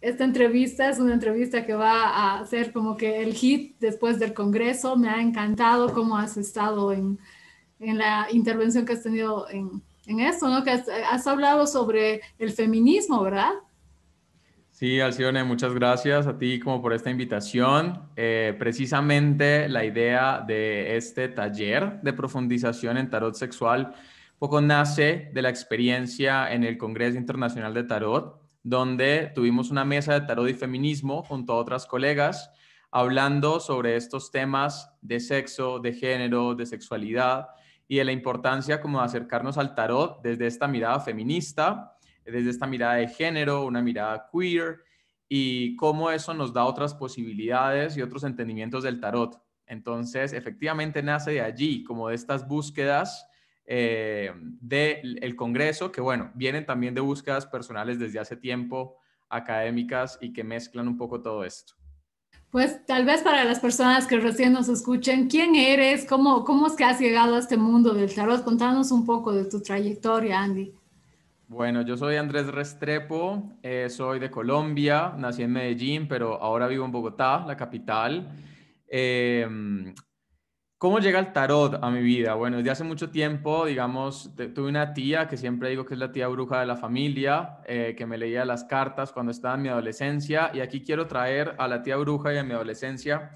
esta, entrevista es una entrevista que va a ser como que el hit después del Congreso. Me ha encantado cómo has estado en, en la intervención que has tenido en, en esto, ¿no? Que has, hablado sobre el feminismo, ¿verdad? Sí, Alcione, muchas gracias a ti como por esta invitación. Eh, precisamente la idea de este taller de profundización en tarot sexual poco nace de la experiencia en el Congreso Internacional de Tarot donde tuvimos una mesa de tarot y feminismo junto a otras colegas hablando sobre estos temas de sexo, de género, de sexualidad y de la importancia como de acercarnos al tarot desde esta mirada feminista, desde esta mirada de género, una mirada queer y cómo eso nos da otras posibilidades y otros entendimientos del tarot. Entonces, efectivamente nace de allí, como de estas búsquedas eh, del Congreso, que bueno, vienen también de búsquedas personales desde hace tiempo, académicas y que mezclan un poco todo esto. Pues tal vez para las personas que recién nos escuchen, ¿quién eres? ¿Cómo, cómo es que has llegado a este mundo del tarot? Contanos un poco de tu trayectoria, Andy. Bueno, yo soy Andrés Restrepo, eh, soy de Colombia, nací en Medellín, pero ahora vivo en Bogotá, la capital. Em, ¿Cómo llega el tarot a mi vida? Bueno, desde hace mucho tiempo, digamos, tuve una tía que siempre digo que es la tía bruja de la familia, eh, que me leía las cartas cuando estaba en mi adolescencia. Y aquí quiero traer a la tía bruja y a mi adolescencia,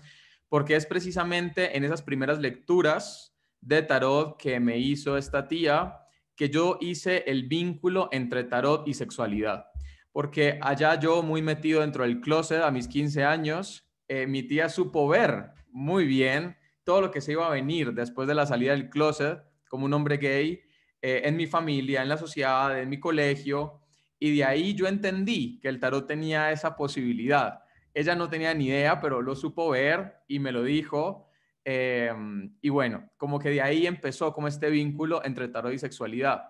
porque es precisamente en esas primeras lecturas de tarot que me hizo esta tía que yo hice el vínculo entre tarot y sexualidad. Porque allá yo, muy metido dentro del closet a mis 15 años, eh, mi tía supo ver muy bien todo lo que se iba a venir después de la salida del closet como un hombre gay eh, en mi familia, en la sociedad, en mi colegio. Y de ahí yo entendí que el tarot tenía esa posibilidad. Ella no tenía ni idea, pero lo supo ver y me lo dijo. Em, y bueno, como que de ahí empezó como este vínculo entre tarot y sexualidad.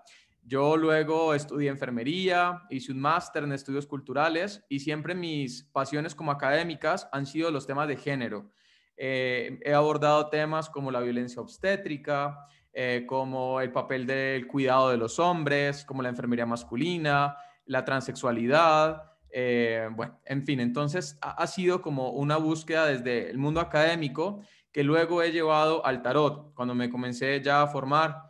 Yo luego estudié enfermería, hice un máster en estudios culturales y siempre mis pasiones como académicas han sido los temas de género eh, he abordado temas como la violencia obstétrica, eh, como el papel del cuidado de los hombres, como la enfermería masculina, la transexualidad, eh, bueno, en fin, entonces ha, sido como una búsqueda desde el mundo académico que luego he llevado al tarot. Cuando me comencé ya a formar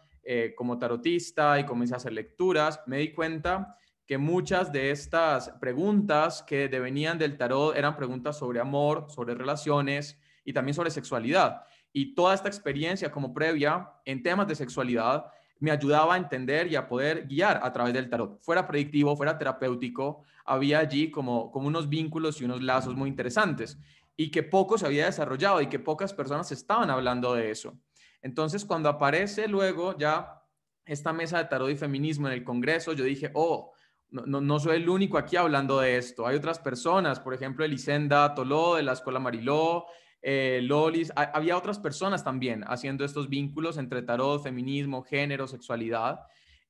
como tarotista y comencé a hacer lecturas, me di cuenta que muchas de estas preguntas que devenían del tarot eran preguntas sobre amor, sobre relaciones, y también sobre sexualidad. Y toda esta experiencia como previa en temas de sexualidad me ayudaba a entender y a poder guiar a través del tarot. Fuera predictivo, fuera terapéutico, había allí como, como unos vínculos y unos lazos muy interesantes y que poco se había desarrollado y que pocas personas estaban hablando de eso. Entonces, cuando aparece luego ya esta mesa de tarot y feminismo en el Congreso, yo dije, oh, no, no soy el único aquí hablando de esto. Hay otras personas, por ejemplo, Elisenda Toló de la Escuela Mariló, eh, lolis, había otras personas también haciendo estos vínculos entre tarot, feminismo, género, sexualidad.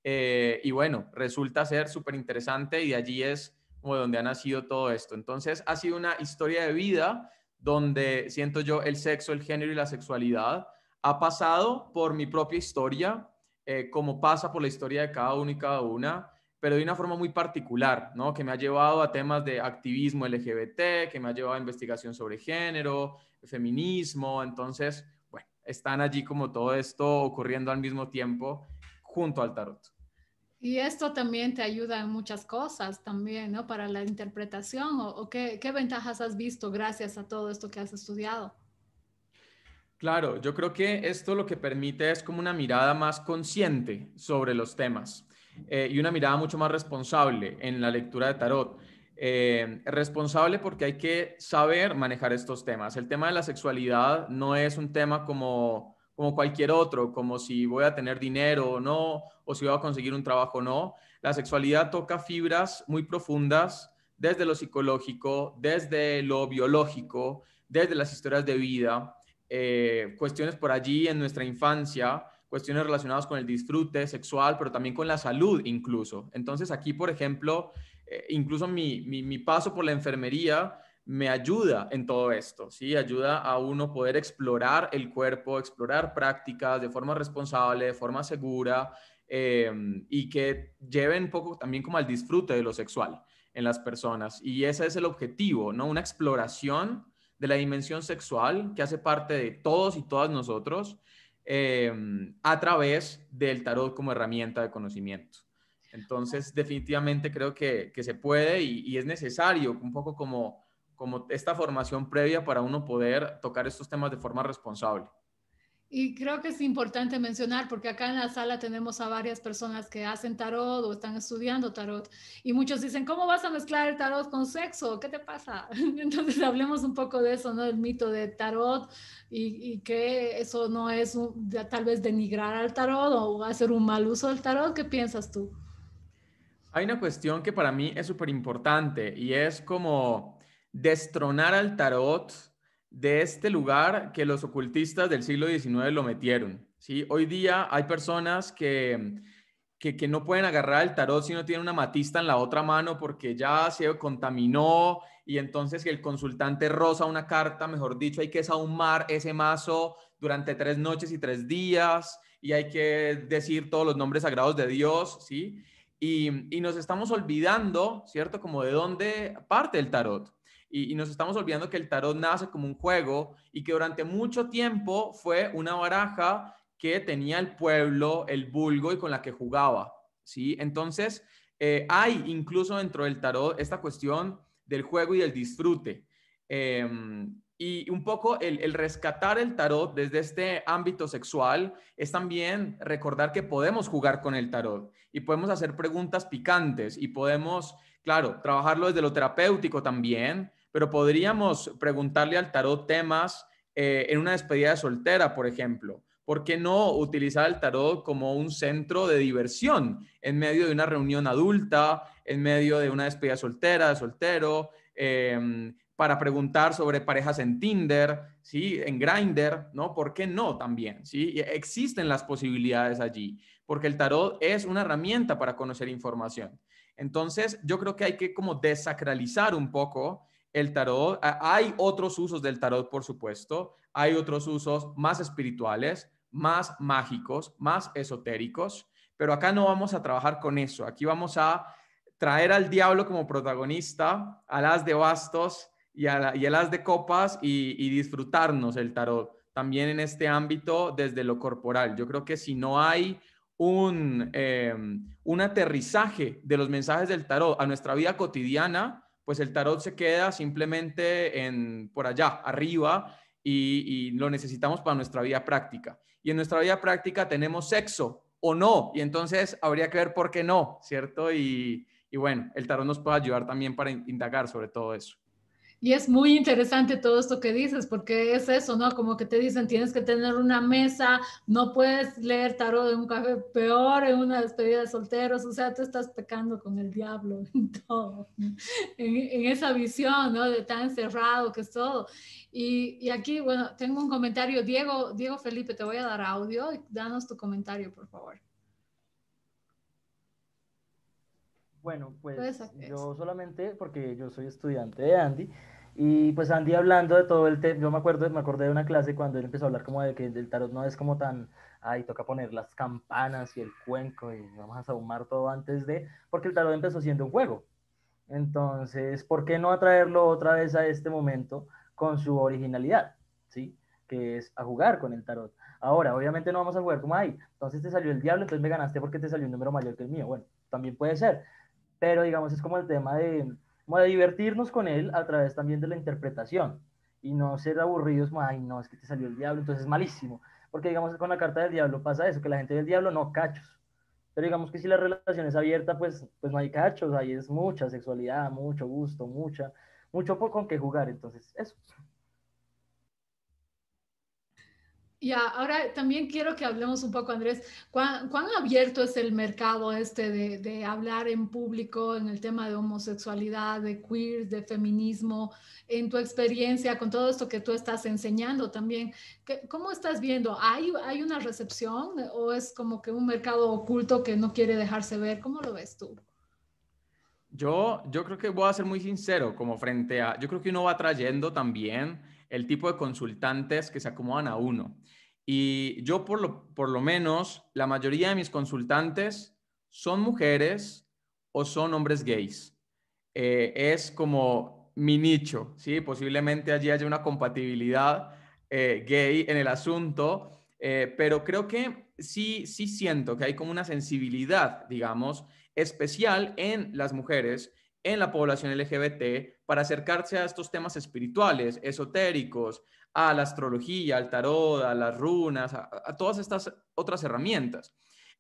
Eh, y bueno, resulta ser súper interesante y de allí es como donde ha nacido todo esto. Entonces ha sido una historia de vida donde siento yo el sexo, el género y la sexualidad ha pasado por mi propia historia, eh, como pasa por la historia de cada uno y cada una, pero de una forma muy particular, ¿no? Que me ha llevado a temas de activismo LGBT, que me ha llevado a investigación sobre género, feminismo, entonces, bueno, están allí como todo esto ocurriendo al mismo tiempo junto al tarot. Y esto también te ayuda en muchas cosas también, ¿no? Para la interpretación o, qué, ventajas has visto gracias a todo esto que has estudiado. Claro, yo creo que esto lo que permite es como una mirada más consciente sobre los temas eh, y una mirada mucho más responsable en la lectura de tarot. Eh, responsable porque hay que saber manejar estos temas. El tema de la sexualidad no es un tema como, como cualquier otro, como si voy a tener dinero o no, o si voy a conseguir un trabajo o no. La sexualidad toca fibras muy profundas desde lo psicológico, desde lo biológico, desde las historias de vida, eh, cuestiones por allí en nuestra infancia, cuestiones relacionadas con el disfrute sexual, pero también con la salud incluso. Entonces aquí, por ejemplo, eh, incluso mi, paso por la enfermería me ayuda en todo esto, ¿sí? Ayuda a uno poder explorar el cuerpo, explorar prácticas de forma responsable, de forma segura em, y que lleven un poco también como al disfrute de lo sexual en las personas. Y ese es el objetivo, ¿no? Una exploración de la dimensión sexual que hace parte de todos y todas nosotros em, a través del tarot como herramienta de conocimiento. Entonces, definitivamente creo que, que se puede y, es necesario, un poco como, como esta formación previa para uno poder tocar estos temas de forma responsable. Y creo que es importante mencionar, porque acá en la sala tenemos a varias personas que hacen tarot o están estudiando tarot, y muchos dicen, ¿cómo vas a mezclar el tarot con sexo? ¿Qué te pasa? Entonces hablemos un poco de eso, ¿no? El mito de tarot y, que eso no es tal vez denigrar al tarot o hacer un mal uso del tarot. ¿Qué piensas tú? Hay una cuestión que para mí es súper importante y es como destronar al tarot de este lugar que los ocultistas del siglo XIX lo metieron. ¿sí? Hoy día hay personas que, no pueden agarrar el tarot si no tienen una matista en la otra mano porque ya se contaminó y entonces el consultante rosa una carta, mejor dicho, hay que sahumar ese mazo durante tres noches y tres días y hay que decir todos los nombres sagrados de Dios, ¿sí? Y, nos estamos olvidando, ¿cierto? Como de dónde parte el tarot. Y, nos estamos olvidando que el tarot nace como un juego y que durante mucho tiempo fue una baraja que tenía el pueblo, el vulgo y con la que jugaba, ¿sí? Entonces, eh, hay incluso dentro del tarot esta cuestión del juego y del disfrute. Em, y un poco el rescatar el tarot desde este ámbito sexual es también recordar que podemos jugar con el tarot y podemos hacer preguntas picantes y podemos, claro, trabajarlo desde lo terapéutico también, pero podríamos preguntarle al tarot temas eh, en una despedida de soltera, por ejemplo. ¿Por qué no utilizar el tarot como un centro de diversión en medio de una reunión adulta, en medio de una despedida soltera, de soltero, em, para preguntar sobre parejas en Tinder, ¿sí? en Grindr, ¿no? ¿Por qué no también? ¿sí? Existen las posibilidades allí porque el tarot es una herramienta para conocer información. Entonces, yo creo que hay que como desacralizar un poco el tarot. Hay otros usos del tarot, por supuesto. Hay otros usos más espirituales, más mágicos, más esotéricos, pero acá no vamos a trabajar con eso. Aquí vamos a traer al diablo como protagonista, a las de bastos y, a las de copas y disfrutarnos el tarot también en este ámbito desde lo corporal. Yo creo que si no hay Em, un, aterrizaje de los mensajes del tarot a nuestra vida cotidiana, pues el tarot se queda simplemente en por allá, arriba, y, y, lo necesitamos para nuestra vida práctica. Y en nuestra vida práctica tenemos sexo o no, y entonces habría que ver por qué no, ¿cierto? y bueno, el tarot nos puede ayudar también para indagar sobre todo eso. Y es muy interesante todo esto que dices, porque es eso, ¿no? Como que te dicen, tienes que tener una mesa, no puedes leer tarot en un café, peor en una despedida de solteros, o sea, tú estás pecando con el diablo en todo, en, esa visión, ¿no? De tan cerrado que es todo. Y, aquí, bueno, tengo un comentario, Diego, Diego Felipe, te voy a dar audio, danos tu comentario, por favor. Bueno, pues yo solamente, porque yo soy estudiante de Andy, y pues Andy hablando de todo el tema, yo me acuerdo, me acordé de una clase cuando él empezó a hablar como de que el tarot no es como tan, ay, toca poner las campanas y el cuenco y vamos a sahumar todo antes de, porque el tarot empezó siendo un juego. Entonces, ¿por qué no atraerlo otra vez a este momento con su originalidad? ¿Sí? Que es a jugar con el tarot. Ahora, obviamente no vamos a jugar como, ahí, entonces te salió el diablo, entonces me ganaste porque te salió un número mayor que el mío. Bueno, también puede ser pero digamos es como el tema de, divertirnos con él a través también de la interpretación y no ser aburridos, como, ay, no, es que te salió el diablo, entonces es malísimo. Porque digamos con la carta del diablo pasa eso, que la gente del diablo no cachos. Pero digamos que si la relación es abierta, pues, pues no hay cachos, ahí es mucha sexualidad, mucho gusto, mucha, mucho poco con qué jugar. Entonces, eso. Ya, ahora también quiero que hablemos un poco, Andrés, ¿cuán, abierto es el mercado este de, de, hablar en público en el tema de homosexualidad, de queer, de feminismo, en tu experiencia con todo esto que tú estás enseñando también? ¿Cómo estás viendo? ¿Hay, ¿Hay una recepción o es como que un mercado oculto que no quiere dejarse ver? ¿Cómo lo ves tú? Yo, yo creo que voy a ser muy sincero, como frente a, yo creo que uno va trayendo también el tipo de consultantes que se acomodan a uno. Y yo por lo, por lo menos, la mayoría de mis consultantes son mujeres o son hombres gays. Eh, es como mi nicho, ¿sí? Posiblemente allí haya una compatibilidad eh, gay en el asunto, eh, pero creo que sí, sí siento que hay como una sensibilidad, digamos, especial en las mujeres en la población LGBT para acercarse a estos temas espirituales, esotéricos, a la astrología, al tarot, a las runas, a, todas estas otras herramientas.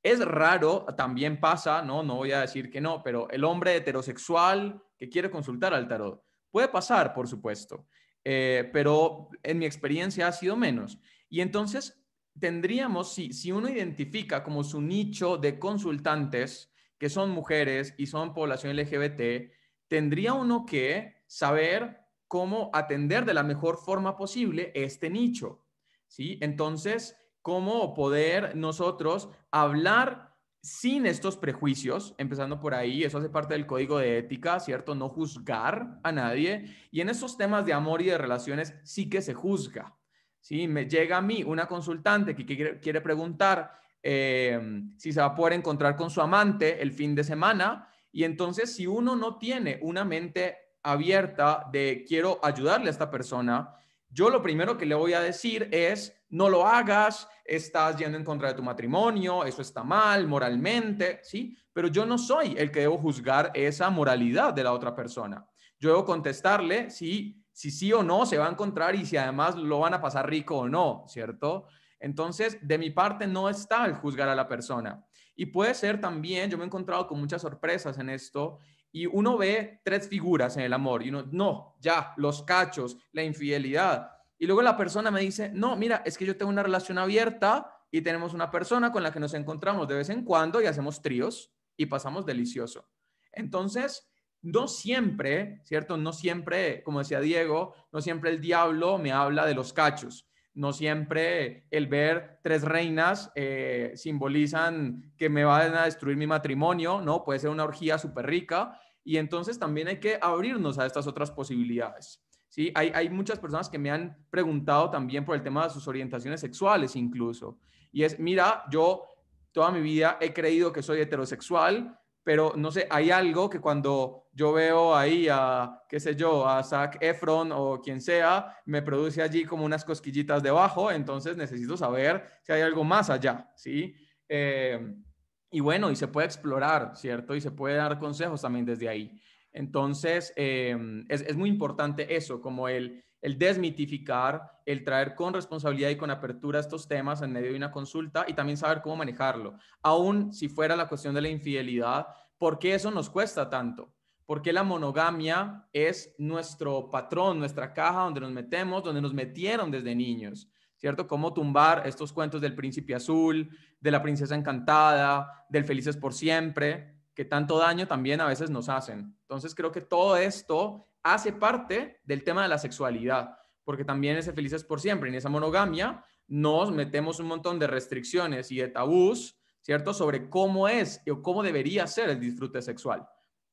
Es raro, también pasa, ¿no? No voy a decir que no, pero el hombre heterosexual que quiere consultar al tarot puede pasar, por supuesto, eh, pero en mi experiencia ha sido menos. Y entonces tendríamos, si, si uno identifica como su nicho de consultantes, que son mujeres y son población LGBT, tendría uno que saber cómo atender de la mejor forma posible este nicho, ¿sí? Entonces, cómo poder nosotros hablar sin estos prejuicios, empezando por ahí, eso hace parte del código de ética, ¿cierto? No juzgar a nadie. Y en estos temas de amor y de relaciones sí que se juzga. Sí, me llega a mí una consultante que quiere preguntar Em, si se va a poder encontrar con su amante el fin de semana. Y entonces, si uno no tiene una mente abierta de quiero ayudarle a esta persona, yo lo primero que le voy a decir es, no lo hagas, estás yendo en contra de tu matrimonio, eso está mal moralmente, ¿sí? Pero yo no soy el que debo juzgar esa moralidad de la otra persona. Yo debo contestarle si, si sí o no se va a encontrar y si además lo van a pasar rico o no, ¿cierto? Entonces, de mi parte no está el juzgar a la persona. Y puede ser también, yo me he encontrado con muchas sorpresas en esto, y uno ve tres figuras en el amor, y uno, no, ya, los cachos, la infidelidad. Y luego la persona me dice, no, mira, es que yo tengo una relación abierta y tenemos una persona con la que nos encontramos de vez en cuando y hacemos tríos y pasamos delicioso. Entonces, no siempre, ¿cierto? No siempre, como decía Diego, no siempre el diablo me habla de los cachos, no siempre el ver tres reinas eh, simbolizan que me van a destruir mi matrimonio, ¿no? Puede ser una orgía súper rica y entonces también hay que abrirnos a estas otras posibilidades. ¿sí? Hay, hay muchas personas que me han preguntado también por el tema de sus orientaciones sexuales incluso. Y es, mira, yo toda mi vida he creído que soy heterosexual, pero no sé, hay algo que cuando yo veo ahí a, qué sé yo, a Zac Efron o quien sea, me produce allí como unas cosquillitas debajo, entonces necesito saber si hay algo más allá, ¿sí? Em, y bueno, y se puede explorar, ¿cierto? Y se puede dar consejos también desde ahí. Entonces, em, es, muy importante eso, como el, el desmitificar, el traer con responsabilidad y con apertura estos temas en medio de una consulta y también saber cómo manejarlo. Aún si fuera la cuestión de la infidelidad, porque eso nos cuesta tanto? porque la monogamia es nuestro patrón, nuestra caja donde nos metemos, donde nos metieron desde niños, ¿cierto? Cómo tumbar estos cuentos del príncipe azul, de la princesa encantada, del felices por siempre, que tanto daño también a veces nos hacen. Entonces creo que todo esto hace parte del tema de la sexualidad, porque también ese felices por siempre, en esa monogamia nos metemos un montón de restricciones y de tabús, ¿cierto? Sobre cómo es o cómo debería ser el disfrute sexual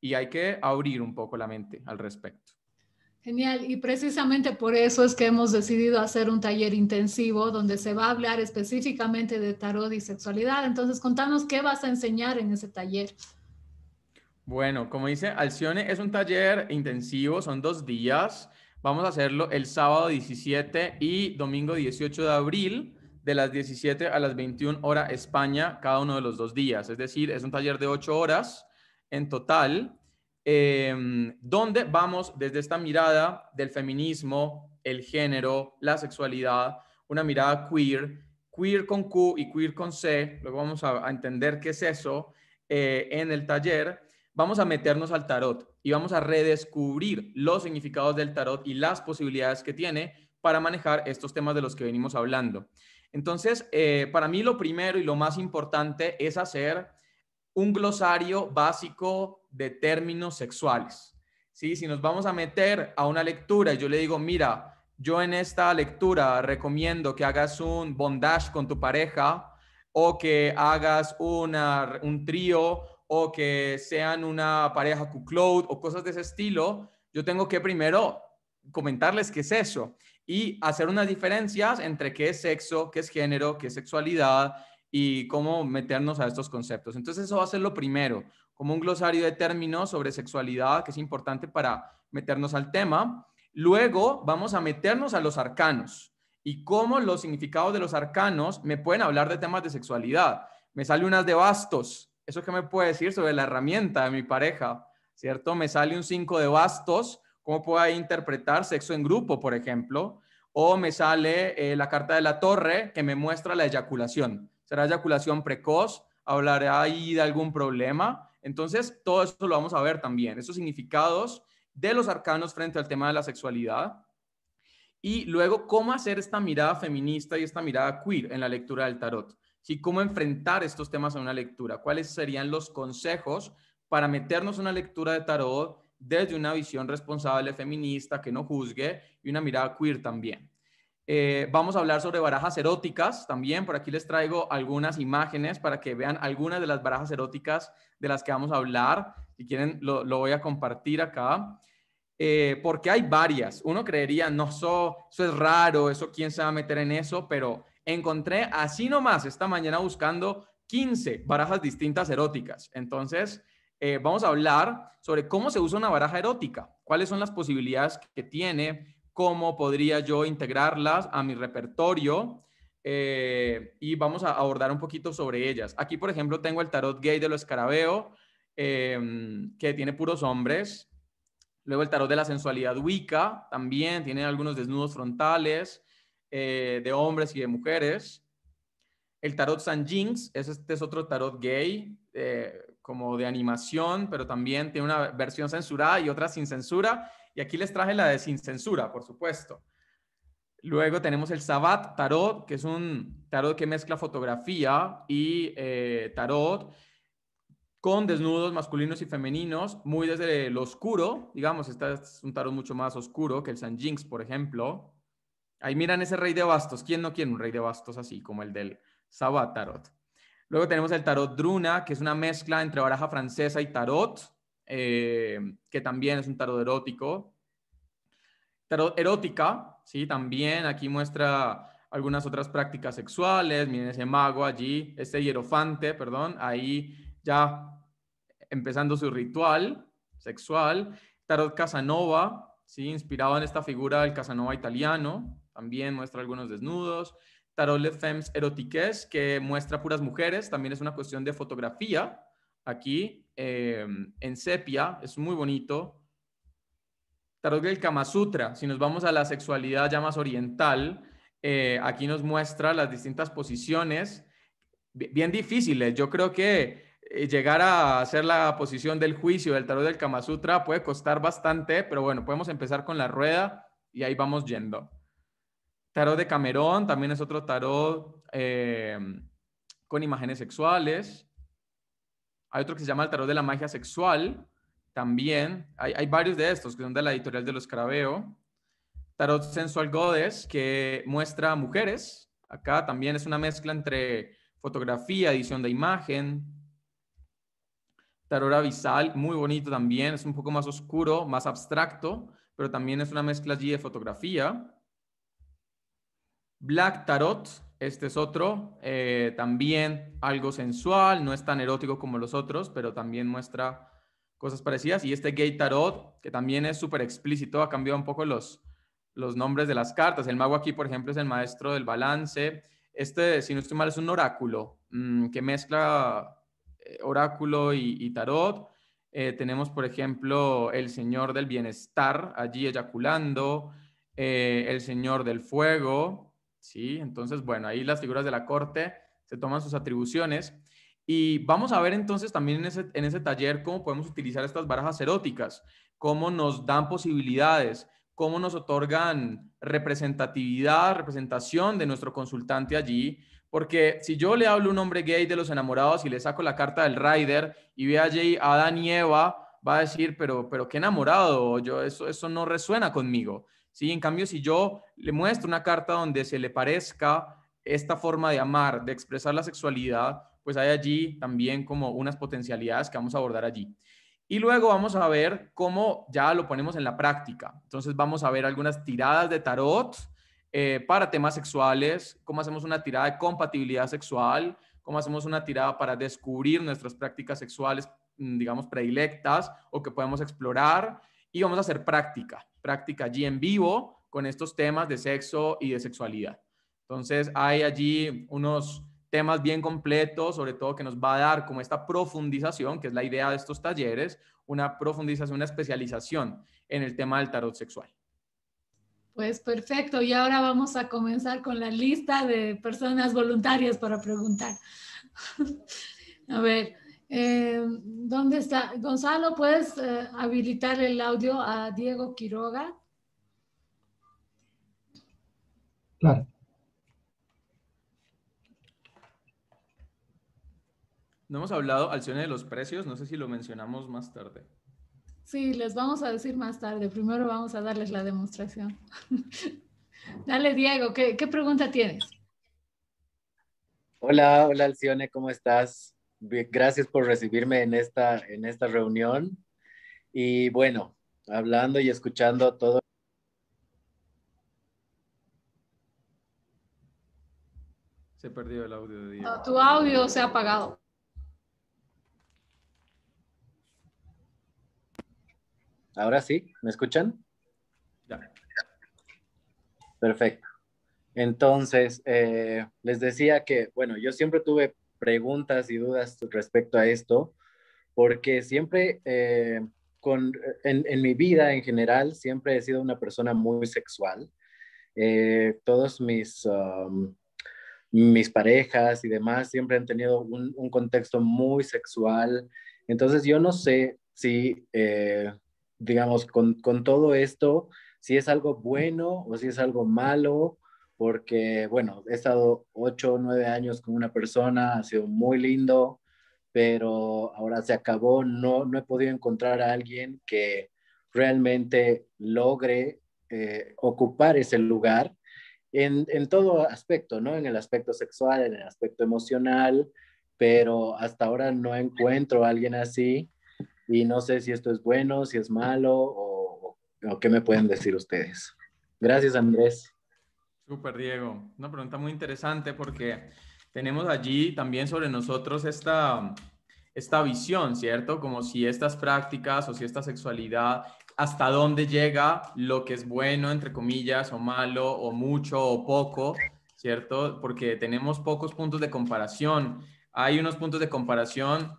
y hay que abrir un poco la mente al respecto. Genial, y precisamente por eso es que hemos decidido hacer un taller intensivo donde se va a hablar específicamente de tarot y sexualidad. Entonces, contanos qué vas a enseñar en ese taller. Bueno, como dice Alcione, es un taller intensivo, son dos días. Vamos a hacerlo el sábado 17 y domingo 18 de abril, de las 17 a las 21 horas España, cada uno de los dos días. Es decir, es un taller de ocho horas en total, eh, em, donde vamos desde esta mirada del feminismo, el género, la sexualidad, una mirada queer, queer con Q y queer con C, luego vamos a, entender qué es eso eh, en el taller, vamos a meternos al tarot y vamos a redescubrir los significados del tarot y las posibilidades que tiene para manejar estos temas de los que venimos hablando. Entonces, eh, para mí lo primero y lo más importante es hacer un glosario básico de términos sexuales. ¿sí? Si nos vamos a meter a una lectura y yo le digo, mira, yo en esta lectura recomiendo que hagas un bondage con tu pareja o que hagas una, un trío o que sean una pareja q o cosas de ese estilo, yo tengo que primero comentarles qué es eso y hacer unas diferencias entre qué es sexo, qué es género, qué es sexualidad, y cómo meternos a estos conceptos. Entonces eso va a ser lo primero, como un glosario de términos sobre sexualidad que es importante para meternos al tema. Luego vamos a meternos a los arcanos y cómo los significados de los arcanos me pueden hablar de temas de sexualidad. Me sale unas de bastos. ¿Eso que me puede decir sobre la herramienta de mi pareja? ¿Cierto? Me sale un 5 de bastos. ¿Cómo puedo interpretar sexo en grupo, por ejemplo? O me sale eh, la carta de la torre que me muestra la eyaculación será eyaculación precoz, hablará ahí de algún problema. Entonces, todo eso lo vamos a ver también, esos significados de los arcanos frente al tema de la sexualidad. Y luego, cómo hacer esta mirada feminista y esta mirada queer en la lectura del tarot. Y cómo enfrentar estos temas en una lectura. ¿Cuáles serían los consejos para meternos en una lectura de tarot desde una visión responsable feminista que no juzgue y una mirada queer también? Eh, vamos a hablar sobre barajas eróticas también. Por aquí les traigo algunas imágenes para que vean algunas de las barajas eróticas de las que vamos a hablar. Si quieren, lo, voy a compartir acá. Eh, porque hay varias. Uno creería, no, eso, eso es raro, eso quién se va a meter en eso, pero encontré así nomás esta mañana buscando 15 barajas distintas eróticas. Entonces, eh, vamos a hablar sobre cómo se usa una baraja erótica, cuáles son las posibilidades que tiene, cómo podría yo integrarlas a mi repertorio eh, y vamos a abordar un poquito sobre ellas. Aquí, por ejemplo, tengo el tarot gay de los escarabeo, em, que tiene puros hombres. Luego el tarot de la sensualidad wicca, también tiene algunos desnudos frontales eh, de hombres y de mujeres. El tarot San Jinx, este es otro tarot gay, eh, como de animación, pero también tiene una versión censurada y otra sin censura. Y aquí les traje la de sin censura, por supuesto. Luego tenemos el Sabbat Tarot, que es un tarot que mezcla fotografía y eh, tarot con desnudos masculinos y femeninos, muy desde lo oscuro, digamos, este es un tarot mucho más oscuro que el San Jinx, por ejemplo. Ahí miran ese rey de bastos, ¿quién no quiere un rey de bastos así como el del sabbat Tarot? Luego tenemos el Tarot Druna, que es una mezcla entre baraja francesa y tarot, eh, que también es un tarot erótico, Tarot erótica, ¿sí? También aquí muestra algunas otras prácticas sexuales, miren ese mago allí, este hierofante, perdón, ahí ya empezando su ritual sexual. Tarot Casanova, ¿sí? Inspirado en esta figura del Casanova italiano, también muestra algunos desnudos. Tarot Le Femmes Erotiques, que muestra puras mujeres, también es una cuestión de fotografía, aquí eh, en sepia, es muy bonito, tarot del Kama Sutra, si nos vamos a la sexualidad ya más oriental, eh, aquí nos muestra las distintas posiciones bien difíciles. Yo creo que eh, llegar a hacer la posición del juicio del tarot del Kama Sutra puede costar bastante, pero bueno, podemos empezar con la rueda y ahí vamos yendo. Tarot de Camerón también es otro tarot eh, con imágenes sexuales. Hay otro que se llama el tarot de la magia sexual, también. Hay, varios de estos que son de la editorial de los Carabeo. Tarot Sensual Goddess, que muestra mujeres. Acá también es una mezcla entre fotografía, edición de imagen. Tarot Avisal, muy bonito también. Es un poco más oscuro, más abstracto, pero también es una mezcla allí de fotografía. Black Tarot, este es otro, eh, también algo sensual, no es tan erótico como los otros, pero también muestra cosas parecidas. Y este Gay Tarot, que también es súper explícito, ha cambiado un poco los, los nombres de las cartas. El mago aquí, por ejemplo, es el maestro del balance. Este, si no estoy mal, es un oráculo mm, que mezcla eh, oráculo y, tarot. Eh, tenemos, por ejemplo, el Señor del Bienestar allí eyaculando, eh, el Señor del Fuego, ¿sí? Entonces, bueno, ahí las figuras de la corte se toman sus atribuciones. Y vamos a ver entonces también en ese, taller cómo podemos utilizar estas barajas eróticas, cómo nos dan posibilidades, cómo nos otorgan representatividad, representación de nuestro consultante allí. Porque si yo le hablo a un hombre gay de los enamorados y le saco la carta del rider y ve allí a Adán y Eva, va a decir, pero, pero qué enamorado, yo, eso, eso no resuena conmigo. ¿Sí? En cambio, si yo le muestro una carta donde se le parezca esta forma de amar, de expresar la sexualidad, pues hay allí también como unas potencialidades que vamos a abordar allí. Y luego vamos a ver cómo ya lo ponemos en la práctica. Entonces vamos a ver algunas tiradas de tarot eh, para temas sexuales, cómo hacemos una tirada de compatibilidad sexual, cómo hacemos una tirada para descubrir nuestras prácticas sexuales, mm, digamos, predilectas o que podemos explorar. Y vamos a hacer práctica, práctica allí en vivo con estos temas de sexo y de sexualidad. Entonces hay allí unos temas bien completos, sobre todo que nos va a dar como esta profundización, que es la idea de estos talleres, una profundización, una especialización en el tema del tarot sexual. Pues perfecto, y ahora vamos a comenzar con la lista de personas voluntarias para preguntar. a ver, eh, ¿dónde está? Gonzalo, ¿puedes eh, habilitar el audio a Diego Quiroga? Claro. No hemos hablado Alcione, de los precios, no sé si lo mencionamos más tarde. Sí, les vamos a decir más tarde. Primero vamos a darles la demostración. Dale, Diego, ¿qué, pregunta tienes? Hola, hola Alcione, ¿cómo estás? Gracias por recibirme en esta, en esta reunión. Y bueno, hablando y escuchando todo Se perdió el audio de Diego. tu audio se ha apagado. Ahora sí, ¿me escuchan? Ya. Perfecto. Entonces, eh, les decía que, bueno, yo siempre tuve preguntas y dudas respecto a esto, porque siempre eh, con, en, en, mi vida en general, siempre he sido una persona muy sexual. Eh, todos mis, um, mis parejas y demás siempre han tenido un, un contexto muy sexual. Entonces, yo no sé si digamos, con, todo esto, si es algo bueno o si es algo malo, porque, bueno, he estado ocho o nueve años con una persona, ha sido muy lindo, pero ahora se acabó, no, no he podido encontrar a alguien que realmente logre eh, ocupar ese lugar en, en, todo aspecto, ¿no? En el aspecto sexual, en el aspecto emocional, pero hasta ahora no encuentro a alguien así y no sé si esto es bueno, si es malo o, qué me pueden decir ustedes. Gracias, Andrés. Súper, Diego. Una pregunta muy interesante porque tenemos allí también sobre nosotros esta, esta visión, ¿cierto? Como si estas prácticas o si esta sexualidad, hasta dónde llega lo que es bueno, entre comillas, o malo, o mucho, o poco, ¿cierto? Porque tenemos pocos puntos de comparación. Hay unos puntos de comparación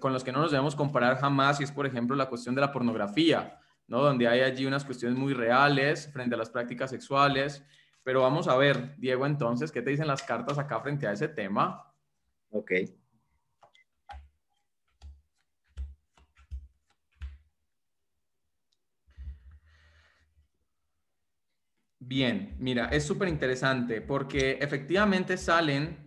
con los que no nos debemos comparar jamás y es, por ejemplo, la cuestión de la pornografía, ¿no? Donde hay allí unas cuestiones muy reales frente a las prácticas sexuales. Pero vamos a ver, Diego, entonces, ¿qué te dicen las cartas acá frente a ese tema? Ok. Bien, mira, es súper interesante porque efectivamente salen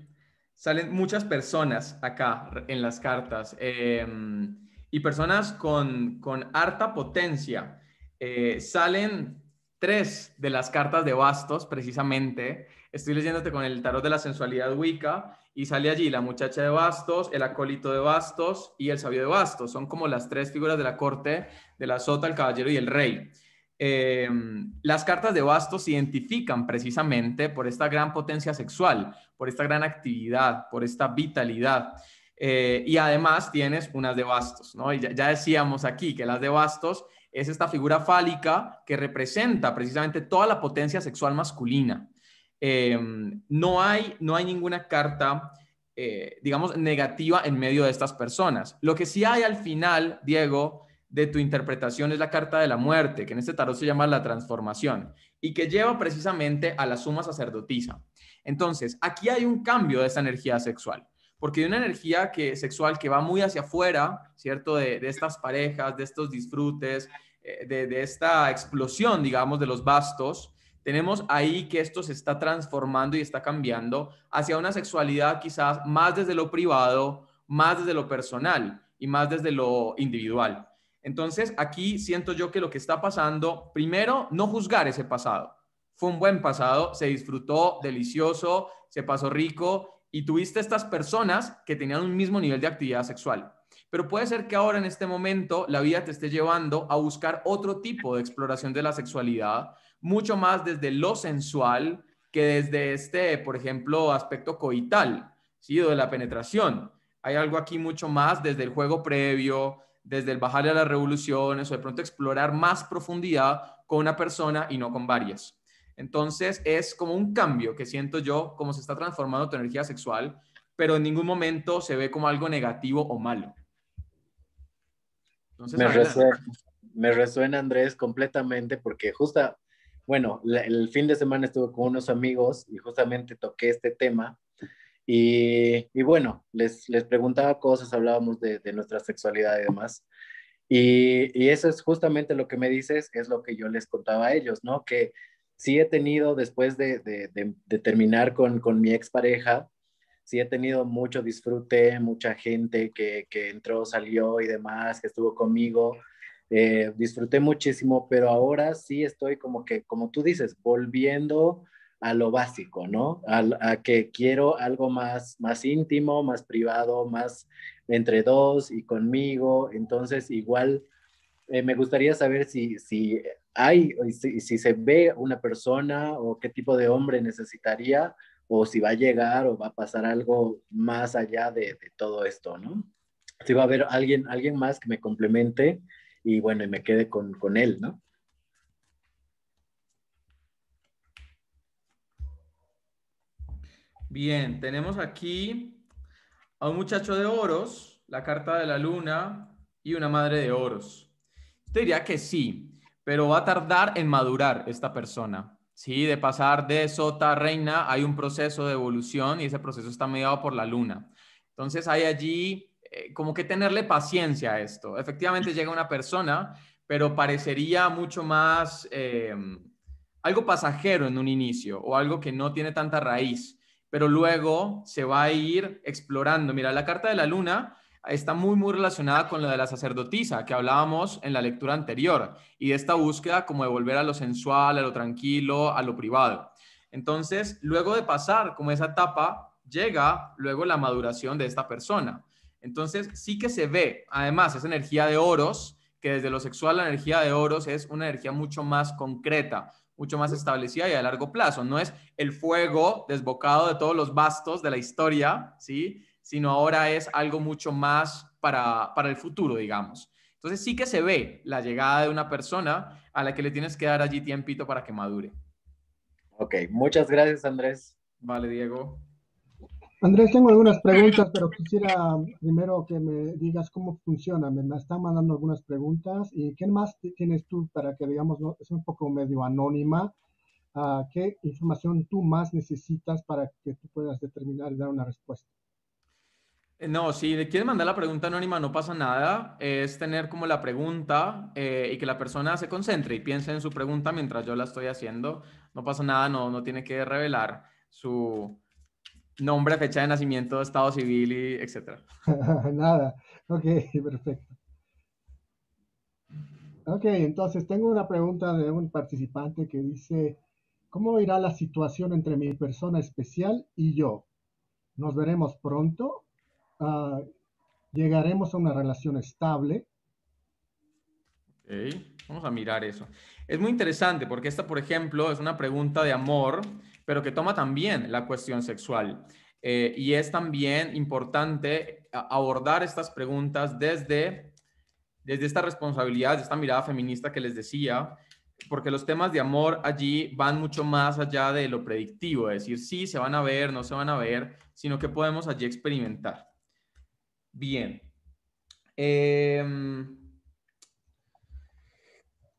salen muchas personas acá en las cartas em, y personas con, harta potencia. Eh, salen tres de las cartas de bastos, precisamente. Estoy leyéndote con el tarot de la sensualidad Wicca y sale allí la muchacha de bastos, el acólito de bastos y el sabio de bastos. Son como las tres figuras de la corte de la sota, el caballero y el rey. Em, las cartas de bastos se identifican precisamente por esta gran potencia sexual, por esta gran actividad, por esta vitalidad. Eh, y además tienes unas de bastos, ¿no? ya, decíamos aquí que las de bastos es esta figura fálica que representa precisamente toda la potencia sexual masculina. Em, no, hay, no hay ninguna carta, eh, digamos, negativa en medio de estas personas. Lo que sí hay al final, Diego, de tu interpretación es la carta de la muerte, que en este tarot se llama la transformación, y que lleva precisamente a la suma sacerdotisa. Entonces, aquí hay un cambio de esa energía sexual, porque hay una energía que, sexual que va muy hacia afuera, ¿cierto? De, estas parejas, de estos disfrutes, eh, de esta explosión, digamos, de los bastos. Tenemos ahí que esto se está transformando y está cambiando hacia una sexualidad quizás más desde lo privado, más desde lo personal y más desde lo individual. Entonces, aquí siento yo que lo que está pasando, primero, no juzgar ese pasado. Fue un buen pasado, se disfrutó, delicioso, se pasó rico y tuviste estas personas que tenían un mismo nivel de actividad sexual. Pero puede ser que ahora en este momento la vida te esté llevando a buscar otro tipo de exploración de la sexualidad, mucho más desde lo sensual que desde este, por ejemplo, aspecto coital, ¿sí? de la penetración. Hay algo aquí mucho más desde el juego previo, desde el bajarle a las revoluciones o de pronto explorar más profundidad con una persona y no con varias. Entonces es como un cambio que siento yo, como se está transformando tu energía sexual, pero en ningún momento se ve como algo negativo o malo. me, resuena, Andrés completamente porque justo, bueno, el fin de semana estuve con unos amigos y justamente toqué este tema y, bueno, les, les preguntaba cosas, hablábamos de, nuestra sexualidad y demás. Y, eso es justamente lo que me dices, es lo que yo les contaba a ellos, ¿no? Que sí he tenido, después de, de, terminar con, con mi expareja, sí he tenido mucho disfrute, mucha gente que, entró, salió y demás, que estuvo conmigo. Eh, disfruté muchísimo, pero ahora sí estoy como que, como tú dices, volviendo a lo básico, ¿no? A, que quiero algo más, más íntimo, más privado, más entre dos y conmigo. Entonces, igual eh, me gustaría saber si, si hay, si, si se ve una persona o qué tipo de hombre necesitaría o si va a llegar o va a pasar algo más allá de, todo esto, ¿no? Si va a haber alguien, alguien más que me complemente y bueno, y me quede con, con él, ¿no? Bien, tenemos aquí a un muchacho de oros, la carta de la luna y una madre de oros. Yo diría que sí, pero va a tardar en madurar esta persona. Sí, de pasar de sota a reina hay un proceso de evolución y ese proceso está mediado por la luna. Entonces hay allí eh, como que tenerle paciencia a esto. Efectivamente llega una persona, pero parecería mucho más eh, algo pasajero en un inicio o algo que no tiene tanta raíz pero luego se va a ir explorando. Mira, la carta de la luna está muy, muy relacionada con la de la sacerdotisa que hablábamos en la lectura anterior y de esta búsqueda como de volver a lo sensual, a lo tranquilo, a lo privado. Entonces, luego de pasar como esa etapa, llega luego la maduración de esta persona. Entonces, sí que se ve, además, esa energía de oros, que desde lo sexual la energía de oros es una energía mucho más concreta, mucho más establecida y a largo plazo. No es el fuego desbocado de todos los bastos de la historia, ¿sí? sino ahora es algo mucho más para, para el futuro, digamos. Entonces sí que se ve la llegada de una persona a la que le tienes que dar allí tiempito para que madure. Ok, muchas gracias Andrés. Vale, Diego. Andrés, tengo algunas preguntas, pero quisiera primero que me digas cómo funciona. Me están mandando algunas preguntas. ¿Y qué más tienes tú para que, digamos, es un poco medio anónima? Ah, ¿Qué información tú más necesitas para que tú puedas determinar y dar una respuesta? Eh, no, si quieres mandar la pregunta anónima no pasa nada. Es tener como la pregunta eh, y que la persona se concentre y piense en su pregunta mientras yo la estoy haciendo. No pasa nada, no, no tiene que revelar su nombre, fecha de nacimiento, estado civil y etcétera. Nada. Ok, perfecto. Ok, entonces tengo una pregunta de un participante que dice, ¿cómo irá la situación entre mi persona especial y yo? ¿Nos veremos pronto? Ah, ¿Llegaremos a una relación estable? Ok, vamos a mirar eso. Es muy interesante porque esta, por ejemplo, es una pregunta de amor pero que toma también la cuestión sexual. Eh, y es también importante eh, abordar estas preguntas desde, desde esta responsabilidad, desde esta mirada feminista que les decía, porque los temas de amor allí van mucho más allá de lo predictivo, es decir, sí, se van a ver, no se van a ver, sino que podemos allí experimentar. Bien. Em,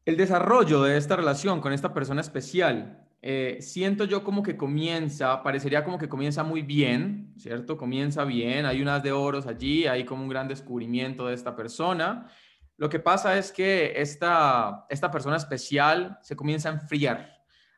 el desarrollo de esta relación con esta persona especial eh, siento yo como que comienza, parecería como que comienza muy bien, ¿cierto? Comienza bien, hay unas de oros allí, hay como un gran descubrimiento de esta persona. Lo que pasa es que esta, esta persona especial se comienza a enfriar.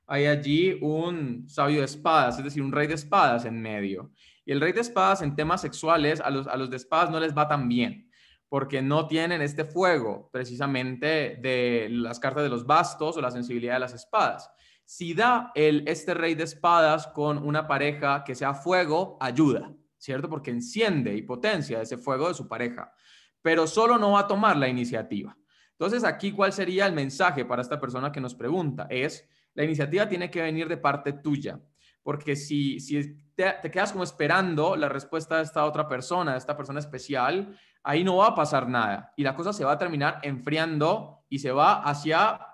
Hay allí un sabio de espadas, es decir, un rey de espadas en medio. Y el rey de espadas en temas sexuales, a los, a los de espadas no les va tan bien porque no tienen este fuego precisamente de las cartas de los bastos o la sensibilidad de las espadas si da el, este rey de espadas con una pareja que sea fuego, ayuda, ¿cierto? Porque enciende y potencia ese fuego de su pareja, pero solo no va a tomar la iniciativa. Entonces, aquí, ¿cuál sería el mensaje para esta persona que nos pregunta? Es, la iniciativa tiene que venir de parte tuya, porque si, si te, te quedas como esperando la respuesta de esta otra persona, de esta persona especial, ahí no va a pasar nada y la cosa se va a terminar enfriando y se va hacia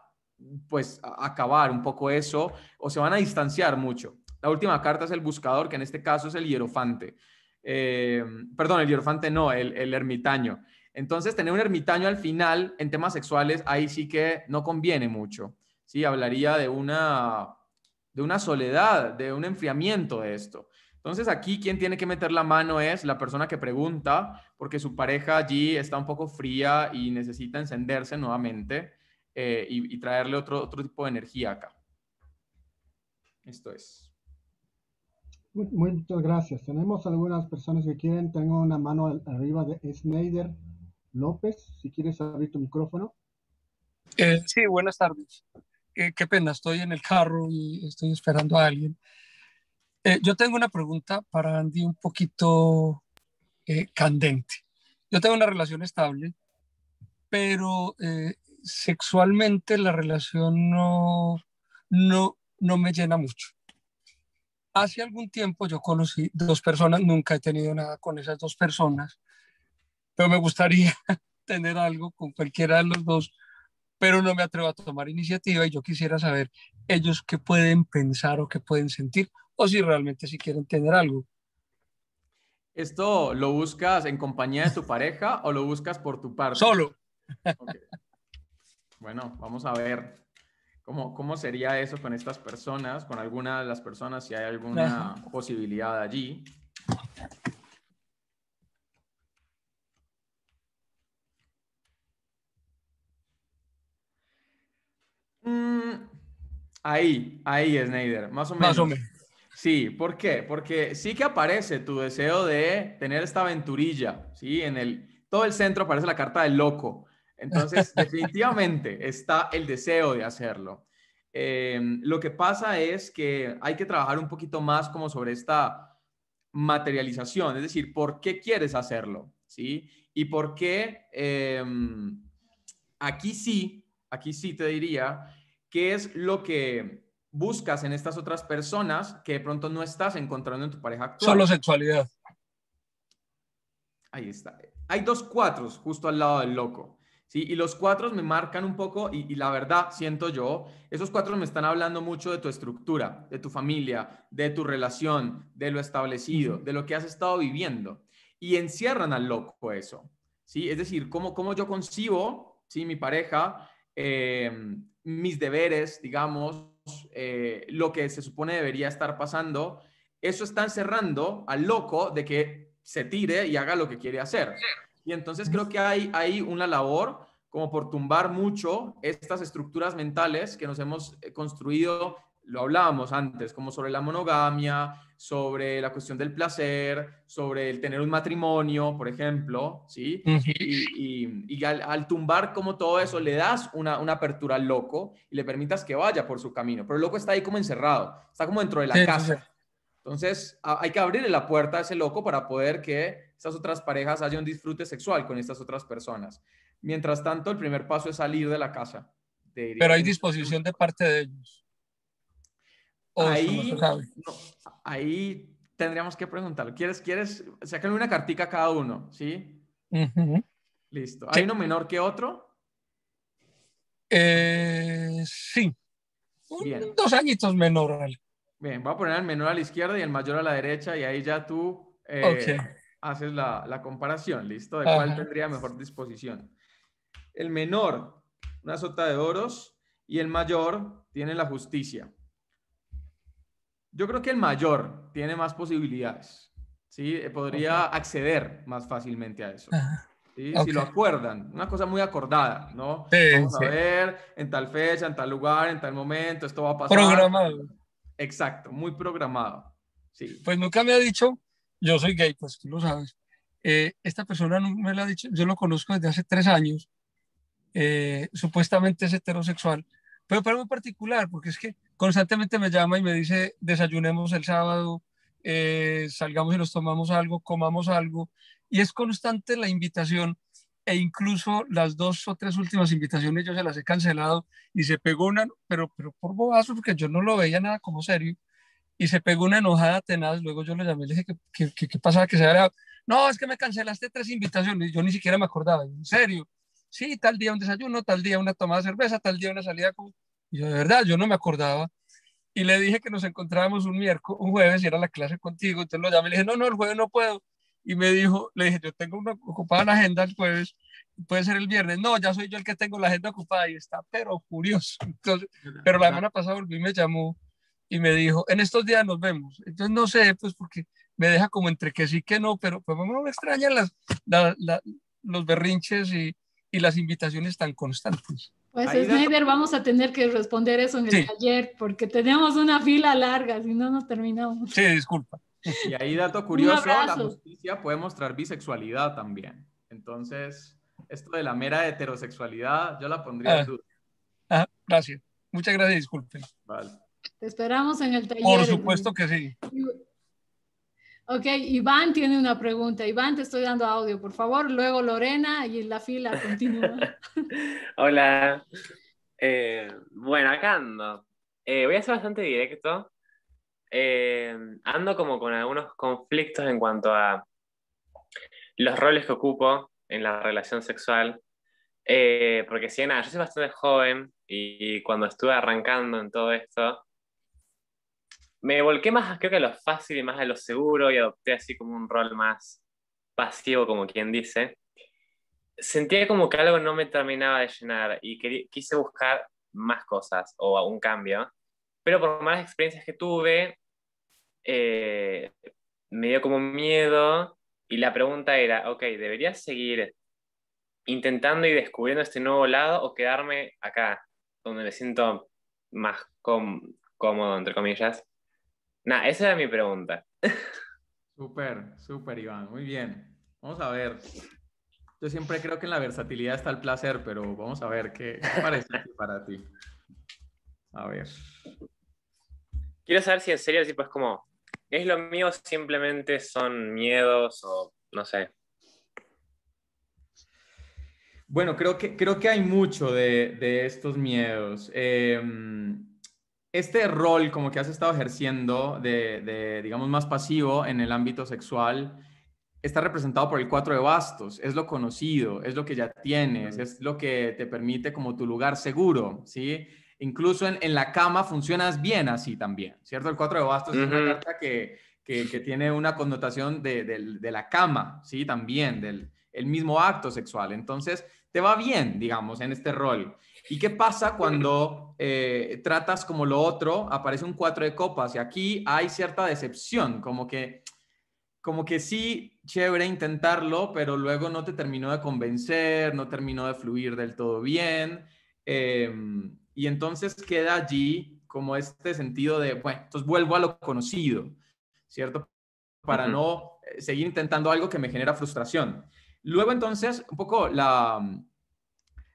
pues acabar un poco eso o se van a distanciar mucho. La última carta es el buscador, que en este caso es el hierofante. Eh, perdón, el hierofante no, el, ermitaño. Entonces, tener un ermitaño al final en temas sexuales, ahí sí que no conviene mucho. Sí, hablaría de una, de una soledad, de un enfriamiento de esto. Entonces, aquí quien tiene que meter la mano es la persona que pregunta, porque su pareja allí está un poco fría y necesita encenderse nuevamente. Eh, y, traerle otro, otro tipo de energía acá. Esto es. Muchas gracias. Tenemos algunas personas que quieren. Tengo una mano arriba de Snyder López. Si quieres abrir tu micrófono. Eh, sí, buenas tardes. Eh, qué pena, estoy en el carro y estoy esperando a alguien. yo tengo una pregunta para Andy un poquito candente. Yo tengo una relación estable, pero sexualmente la relación no, no, no me llena mucho. Hace algún tiempo yo conocí dos personas, nunca he tenido nada con esas dos personas, pero me gustaría tener algo con cualquiera de los dos, pero no me atrevo a tomar iniciativa y yo quisiera saber ellos qué pueden pensar o qué pueden sentir o si realmente si quieren tener algo. ¿Esto lo buscas en compañía de tu pareja o lo buscas por tu parte? Solo. Bueno, vamos a ver cómo, sería eso con estas personas, con alguna de las personas, si hay alguna posibilidad allí. Mm, ahí, ahí, Snyder, más o menos. Sí, ¿por qué? Porque sí que aparece tu deseo de tener esta aventurilla, ¿sí? En el, todo el centro aparece la carta del loco, entonces, definitivamente está el deseo de hacerlo. Eh, lo que pasa es que hay que trabajar un poquito más como sobre esta materialización, es decir, ¿por qué quieres hacerlo? ¿Sí? Y por qué eh, aquí sí, aquí sí te diría, qué es lo que buscas en estas otras personas que de pronto no estás encontrando en tu pareja actual. Solo sexualidad. Ahí está. Hay dos cuatros justo al lado del loco. Y los cuatro me marcan un poco y, la verdad, siento yo, esos cuatro me están hablando mucho de tu estructura, de tu familia, de tu relación, de lo establecido, de lo que has estado viviendo. Y encierran al loco eso, ¿sí? Es decir, cómo, cómo yo concibo, ¿sí? Mi pareja, em, mis deberes, digamos, eh, lo que se supone debería estar pasando, eso está encerrando al loco de que se tire y haga lo que quiere hacer. Y entonces creo que hay, hay una labor como por tumbar mucho estas estructuras mentales que nos hemos eh, construido, lo hablábamos antes, como sobre la monogamia, sobre la cuestión del placer, sobre el tener un matrimonio, por ejemplo, ¿sí? Y, al, tumbar como todo eso, le das una, apertura al loco y le permitas que vaya por su camino, pero el loco está ahí como encerrado, está como dentro de la casa. Entonces, hay que abrirle la puerta a ese loco para poder que estas otras parejas hayan disfrute sexual con estas otras personas. Mientras tanto, el primer paso es salir de la casa. Pero hay disposición de parte de ellos. Ahí, tendríamos que preguntarlo. ¿Quieres, quieres? Sácame una cartica cada uno, ¿sí? Listo. ¿Hay uno menor que otro? Eh, sí. dos añitos menor. Bien, voy a poner el menor a la izquierda y el mayor a la derecha y ahí ya tú eh, haces la, comparación, ¿listo? De cuál tendría mejor disposición. El menor, una sota de oros y el mayor tiene la justicia. Yo creo que el mayor tiene más posibilidades, ¿sí? Eh, podría acceder más fácilmente a eso. si lo acuerdan, una cosa muy acordada, ¿no? Vamos a ver, en tal fecha, en tal lugar, en tal momento, esto va a pasar. Programado. Exacto, muy programado. Sí. Pues nunca me ha dicho, yo soy gay, pues tú lo sabes. Eh, esta persona no me lo ha dicho, yo lo conozco desde hace tres años, eh, supuestamente es heterosexual, pero para muy particular, porque es que constantemente me llama y me dice, desayunemos el sábado, eh, salgamos y nos tomamos algo, comamos algo, y es constante la invitación e incluso las dos o tres últimas invitaciones yo se las he cancelado y se pegó una, pero, pero por bobazo, porque yo no lo veía nada como serio, y se pegó una enojada tenaz, luego yo le llamé y le dije que qué pasa? que pasaba, que se había, no, es que me cancelaste tres invitaciones, yo ni siquiera me acordaba, en serio, sí, tal día un desayuno, tal día una tomada de cerveza, tal día una salida con... Y yo de verdad, yo no me acordaba. Y le dije que nos encontrábamos un miércoles, un jueves, y era la clase contigo. Entonces lo llamé y le dije, no, no, el jueves no puedo y me dijo, le dije, yo tengo una ocupada la agenda el jueves, puede ser el viernes. No, ya soy yo el que tengo la agenda ocupada y está, pero curioso. Entonces, pero la semana pasada volví y me llamó y me dijo, en estos días nos vemos. Entonces no sé, pues porque me deja como entre que sí que no, pero pues no me extrañan las, los berrinches y, y las invitaciones tan constantes. Pues Snyder, vamos a tener que responder eso en el taller porque tenemos una fila larga, si no, nos terminamos. Sí, disculpa. Y ahí, dato curioso, la justicia puede mostrar bisexualidad también. Entonces, esto de la mera heterosexualidad, yo la pondría ah. en duda. gracias. Muchas gracias, disculpen. Te esperamos en el taller. Por supuesto que sí. Ok, Iván tiene una pregunta. Iván, te estoy dando audio, por favor. Luego Lorena y en la fila continúa. Hola. Eh, bueno, acá ando. Eh, voy a ser bastante directo eh, ando como con algunos conflictos en cuanto a los roles que ocupo en la relación sexual. Eh, porque si nada, yo soy bastante joven y, cuando estuve arrancando en todo esto, me volqué más creo que a lo fácil y más a lo seguro y adopté así como un rol más pasivo, como quien dice. Sentía como que algo no me terminaba de llenar y quise buscar más cosas o un cambio pero por más experiencias que tuve, eh, me dio como miedo y la pregunta era, ok, ¿debería seguir intentando y descubriendo este nuevo lado o quedarme acá, donde me siento más cómodo, entre comillas? Nada, esa era mi pregunta. Súper, súper, Iván, muy bien. Vamos a ver. Yo siempre creo que en la versatilidad está el placer, pero vamos a ver qué, qué parece para ti. A ver. Quiero saber si en serio el pues como, ¿es lo mío simplemente son miedos o no sé? Bueno, creo que, creo que hay mucho de, estos miedos. Em, este rol como que has estado ejerciendo de, de, digamos, más pasivo en el ámbito sexual, está representado por el cuatro de bastos, es lo conocido, es lo que ya tienes, es lo que te permite como tu lugar seguro, ¿sí? incluso en, en la cama funcionas bien así también, ¿cierto? El 4 de bastos es una carta que, que, tiene una connotación de, de, la cama, ¿sí? También, del el mismo acto sexual. Entonces, te va bien, digamos, en este rol. ¿Y qué pasa cuando eh, tratas como lo otro? Aparece un cuatro de copas y aquí hay cierta decepción, como que como que sí, chévere intentarlo, pero luego no te terminó de convencer, no terminó de fluir del todo bien. Eh, y entonces queda allí como este sentido de, bueno, entonces vuelvo a lo conocido, ¿cierto? Para no eh, seguir intentando algo que me genera frustración. Luego entonces, un poco la,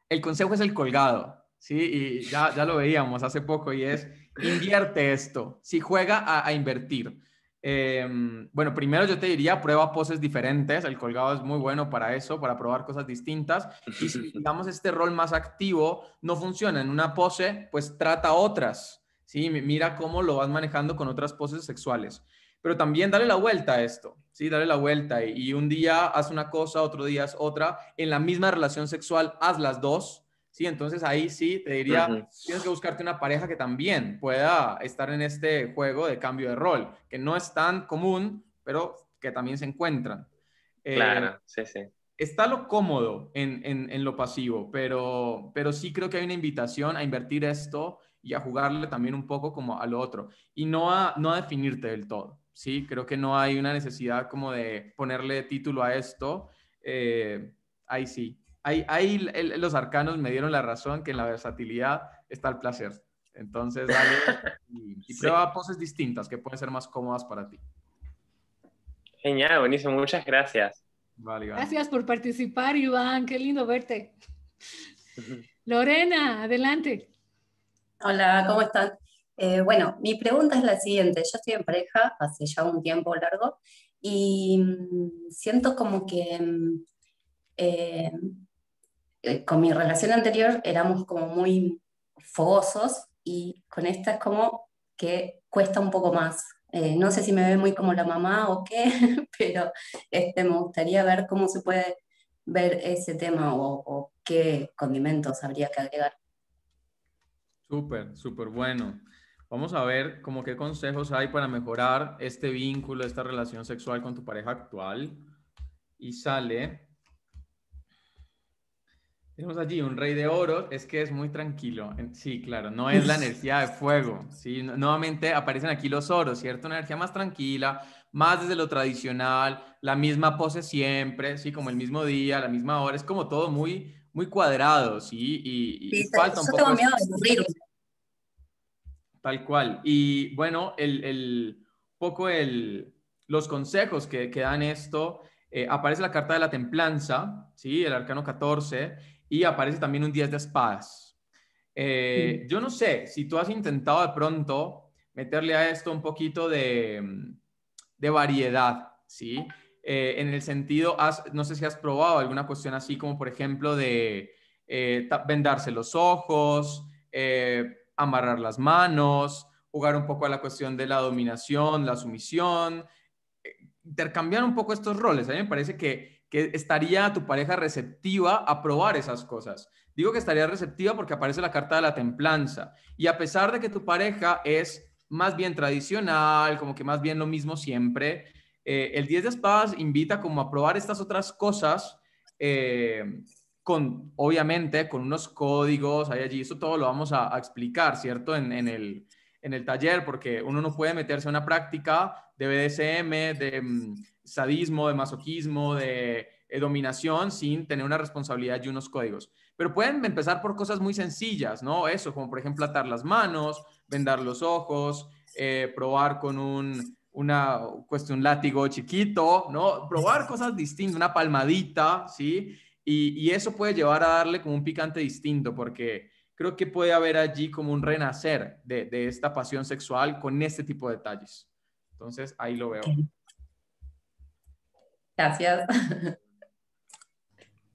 el consejo es el colgado, ¿sí? Y ya, lo veíamos hace poco y es, invierte esto, si juega a invertir Em, bueno, primero yo te diría, prueba poses diferentes. El colgado es muy bueno para eso, para probar cosas distintas. Y si digamos este rol más activo no funciona en una pose, pues trata otras. ¿sí? Mira cómo lo vas manejando con otras poses sexuales. Pero también dale la vuelta a esto, ¿sí? Dale la vuelta y, un día haz una cosa, otro día haz otra. En la misma relación sexual, haz las dos ¿sí? Entonces ahí sí te diría, tienes que buscarte una pareja que también pueda estar en este juego de cambio de rol, que no es tan común, pero que también se encuentran. Eh, claro, sí, sí. Está lo cómodo en, lo pasivo, pero, pero sí creo que hay una invitación a invertir esto y a jugarle también un poco como al otro y no a, no a definirte del todo. Sí, creo que no hay una necesidad como de ponerle título a esto. Eh, ahí sí, ahí, los arcanos me dieron la razón que en la versatilidad está el placer. Entonces, dale y, prueba poses distintas que pueden ser más cómodas para ti. Genial, buenísimo, muchas gracias. gracias por participar, Iván, qué lindo verte. Lorena, adelante. Hola, ¿cómo están? Eh, bueno, mi pregunta es la siguiente. Yo estoy en pareja hace ya un tiempo largo y mm, siento como que mm, eh, eh, con mi relación anterior éramos como muy fogosos y con esta es como que cuesta un poco más. Eh, no sé si me ve muy como la mamá o qué, pero este, me gustaría ver cómo se puede ver ese tema o, qué condimentos habría que agregar. Súper, súper bueno. Vamos a ver como qué consejos hay para mejorar este vínculo, esta relación sexual con tu pareja actual. Y sale tenemos allí un rey de oro, es que es muy tranquilo. Sí, claro, no es la energía de fuego. Sí, nuevamente aparecen aquí los oros, ¿cierto? Una energía más tranquila, más desde lo tradicional, la misma pose siempre, sí, como el mismo día, la misma hora, es como todo muy, muy cuadrado, sí, y, falta un poco. Tal cual. Y bueno, el, poco el, los consejos que, que dan esto, eh, aparece la carta de la templanza, sí, el arcano 14 y aparece también un 10 de espadas. Eh, yo no sé si tú has intentado de pronto meterle a esto un poquito de, mm, variedad, ¿sí? Eh, en el sentido, no sé si has probado alguna cuestión así como, por ejemplo, de eh, vendarse los ojos, amarrar las manos, jugar un poco a la cuestión de la dominación, la sumisión, intercambiar un poco estos roles. A mí me parece que que estaría tu pareja receptiva a probar esas cosas. Digo que estaría receptiva porque aparece la carta de la templanza. Y a pesar de que tu pareja es más bien tradicional, como que más bien lo mismo siempre, eh, el 10 de espadas invita como a probar estas otras cosas, eh, con, obviamente, con unos códigos, hay allí, eso todo lo vamos a, explicar, ¿cierto? en, el, en el taller, porque uno no puede meterse a una práctica de BDSM, de mm, sadismo, de masoquismo, de eh, dominación sin tener una responsabilidad y unos códigos. Pero pueden empezar por cosas muy sencillas, ¿no? Eso, como por ejemplo atar las manos, vendar los ojos, eh, probar con un una cuestión látigo chiquito, ¿no? Probar cosas distintas, una palmadita, ¿sí? Y, y, eso puede llevar a darle como un picante distinto, porque creo que puede haber allí como un renacer de, de esta pasión sexual con este tipo de detalles. Entonces, ahí lo veo. Gracias.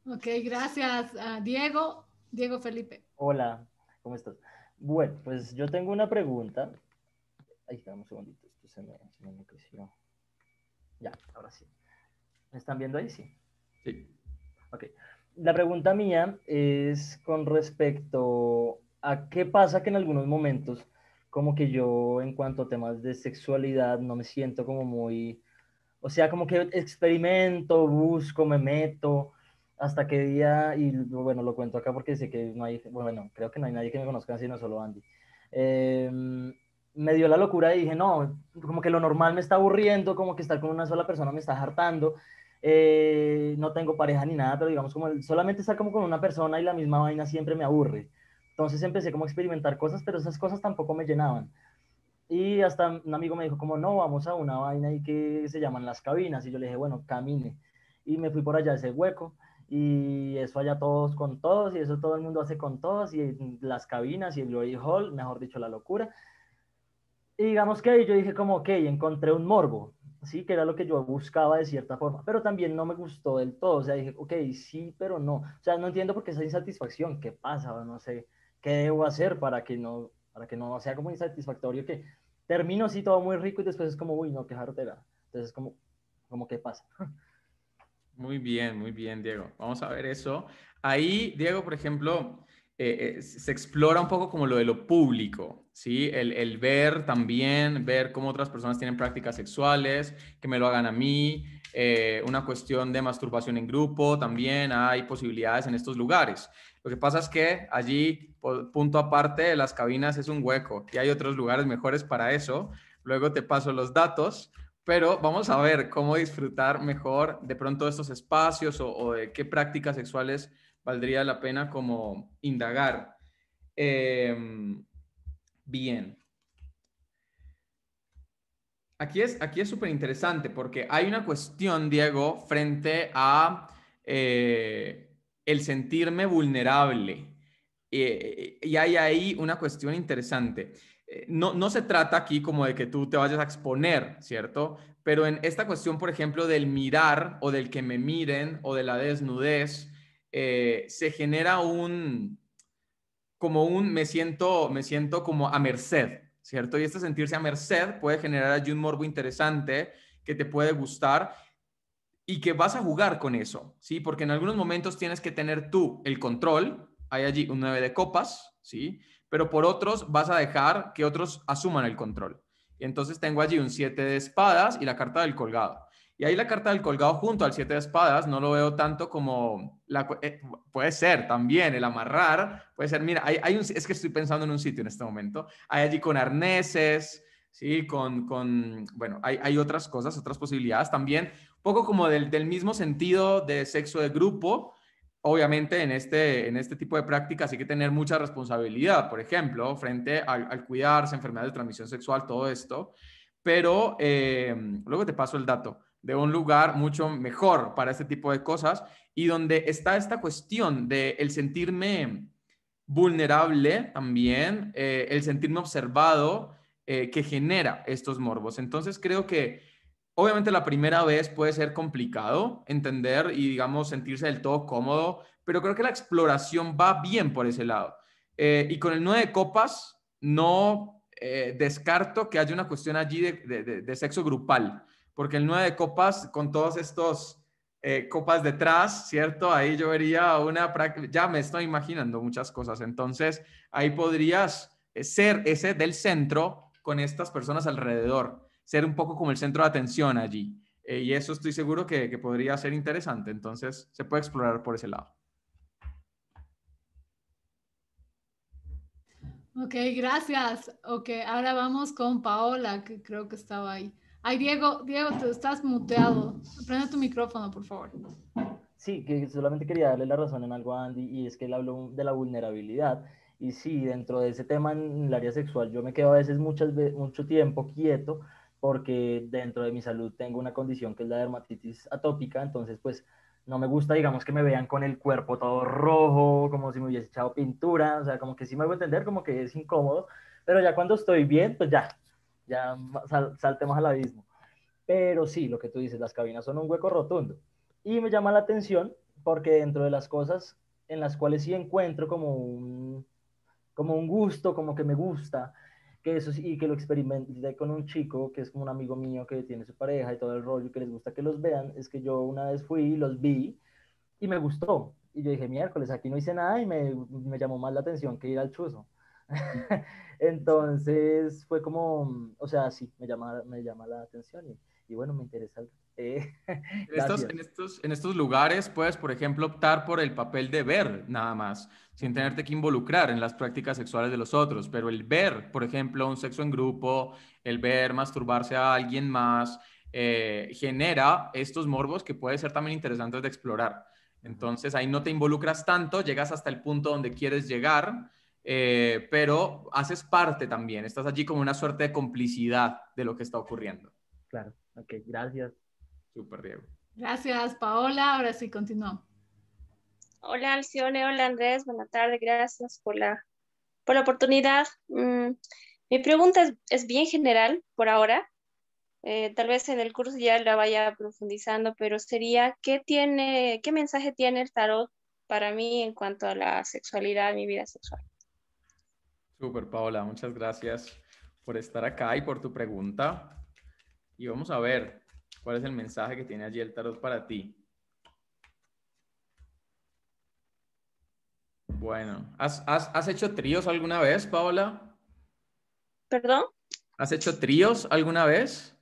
Ok, gracias. Ah, Diego, Diego Felipe. Hola, ¿cómo estás? Bueno, pues yo tengo una pregunta. Ahí está, un segundito, esto se me, se me creció. Ya, ahora sí. ¿Me están viendo ahí? Sí. Sí. Ok, la pregunta mía es con respecto a qué pasa que en algunos momentos, como que yo en cuanto a temas de sexualidad, no me siento como muy, o sea, como que experimento, busco, me meto, hasta qué día, y bueno, lo cuento acá porque sé que no hay, bueno, creo que no hay nadie que me conozca sino solo Andy. Em, me dio la locura y dije, no, como que lo normal me está aburriendo, como que estar con una sola persona me está hartando, eh, no tengo pareja ni nada, pero digamos como solamente estar como con una persona y la misma vaina siempre me aburre. Entonces empecé como a experimentar cosas, pero esas cosas tampoco me llenaban. Y hasta un amigo me dijo como, no, vamos a una vaina y que se llaman las cabinas. Y yo le dije, bueno, camine. Y me fui por allá a ese hueco y eso allá todos con todos y eso todo el mundo hace con todos y las cabinas y el Glory Hall, mejor dicho, la locura. Y digamos que yo dije como, ok, encontré un morbo sí, que era lo que yo buscaba de cierta forma, pero también no me gustó del todo, o sea, dije, ok, sí, pero no, o sea, no entiendo por qué esa insatisfacción, qué pasa, no sé, qué debo hacer para que no, para que no sea como insatisfactorio, que termino así todo muy rico y después es como, uy, no, qué jartera, entonces es como, como qué pasa. Muy bien, muy bien, Diego, vamos a ver eso. Ahí, Diego, por ejemplo, eh, eh, se explora un poco como lo de lo público, ¿sí? El, ver también, ver cómo otras personas tienen prácticas sexuales, que me lo hagan a mí, eh, una cuestión de masturbación en grupo, también hay posibilidades en estos lugares. Lo que pasa es que allí, punto aparte las cabinas, es un hueco y hay otros lugares mejores para eso. Luego te paso los datos, pero vamos a ver cómo disfrutar mejor de pronto estos espacios o de qué prácticas sexuales valdría la pena como indagar. Em, bien. Aquí es aquí es súper interesante porque hay una cuestión, Diego, frente a eh, el sentirme vulnerable. Eh, y hay ahí una cuestión interesante. Eh, no, no, se trata aquí como de que tú te vayas a exponer, ¿cierto? Pero en esta cuestión, por ejemplo, del mirar o del que me miren o de la desnudez, eh, se genera un, como un, me siento, me siento como a merced, ¿cierto? Y este sentirse a merced puede generar allí un morbo interesante que te puede gustar y que vas a jugar con eso, ¿sí? Porque en algunos momentos tienes que tener tú el control, hay allí un nueve de copas, ¿sí? Pero por otros vas a dejar que otros asuman el control. entonces tengo allí un siete de espadas y la carta del colgado. Y ahí la carta del colgado junto al siete de espadas, no lo veo tanto como, la, eh, puede ser también el amarrar, puede ser, mira, hay, hay es que estoy pensando en un sitio en este momento, hay allí con arneses, ¿sí? Con, con bueno, hay, hay, otras cosas, otras posibilidades también, un poco como del, del, mismo sentido de sexo de grupo, obviamente en este, en este tipo de prácticas hay que tener mucha responsabilidad, por ejemplo, frente al, cuidarse, enfermedades de transmisión sexual, todo esto, pero eh, luego te paso el dato de un lugar mucho mejor para este tipo de cosas y donde está esta cuestión de el sentirme vulnerable también, eh, el sentirme observado eh, que genera estos morbos. Entonces creo que obviamente la primera vez puede ser complicado entender y digamos sentirse del todo cómodo, pero creo que la exploración va bien por ese lado. Eh, y con el 9 de copas no descarto que haya una cuestión allí de sexo grupal porque el 9 de copas con todos estos eh, copas detrás, ¿cierto? Ahí yo vería una práctica, ya me estoy imaginando muchas cosas, entonces ahí podrías eh, ser ese del centro con estas personas alrededor, ser un poco como el centro de atención allí. Eh, y eso estoy seguro que, que podría ser interesante, entonces se puede explorar por ese lado. Ok, gracias. Ok, ahora vamos con Paola, que creo que estaba ahí. Ay, Diego, Diego, tú estás muteado. Prende tu micrófono, por favor. Sí, que solamente quería darle la razón en algo a Andy y es que él habló de la vulnerabilidad. Y sí, dentro de ese tema en el área sexual, yo me quedo a veces mucho tiempo quieto porque dentro de mi salud tengo una condición que es la dermatitis atópica, entonces pues no me gusta, digamos, que me vean con el cuerpo todo rojo, como si me hubiese echado pintura, o sea, como que sí me hago entender, como que es incómodo, pero ya cuando estoy bien, pues ya, ya saltemos al abismo. Pero sí, lo que tú dices, las cabinas son un hueco rotundo. Y me llama la atención porque dentro de las cosas en las cuales sí encuentro como un, como un gusto, como que me gusta, que eso y que lo experimenté con un chico que es como un amigo mío que tiene su pareja y todo el rollo, que les gusta que los vean, es que yo una vez fui, los vi y me gustó. Y yo dije, miércoles, aquí no hice nada y me, me llamó más la atención que ir al chuzo. Entonces fue como, mm, o sea, sí, me llama, me llama la atención y, bueno, me interesa. Eh, en, estos, lugares puedes, por ejemplo, optar por el papel de ver nada más, sin tenerte que involucrar en las prácticas sexuales de los otros, pero el ver, por ejemplo, un sexo en grupo, el ver masturbarse a alguien más, eh, genera estos morbos que puede ser también interesantes de explorar. Entonces ahí no te involucras tanto, llegas hasta el punto donde quieres llegar eh, pero haces parte también, estás allí como una suerte de complicidad de lo que está ocurriendo. Claro, ok, gracias. Súper, Diego. Gracias, Paola. Ahora sí, continuamos. Hola, Alcione, hola, Andrés. Buenas tardes, gracias por la, por la oportunidad. Mm, mi pregunta es, bien general por ahora. Eh, tal vez en el curso ya la vaya profundizando, pero sería, ¿qué, tiene, ¿qué mensaje tiene el tarot para mí en cuanto a la sexualidad, mi vida sexual? Super, Paola, muchas gracias por estar acá y por tu pregunta. Y vamos a ver cuál es el mensaje que tiene allí el tarot para ti. Bueno, ¿has, has hecho tríos alguna vez, Paola? ¿Perdón? ¿Has hecho tríos alguna vez?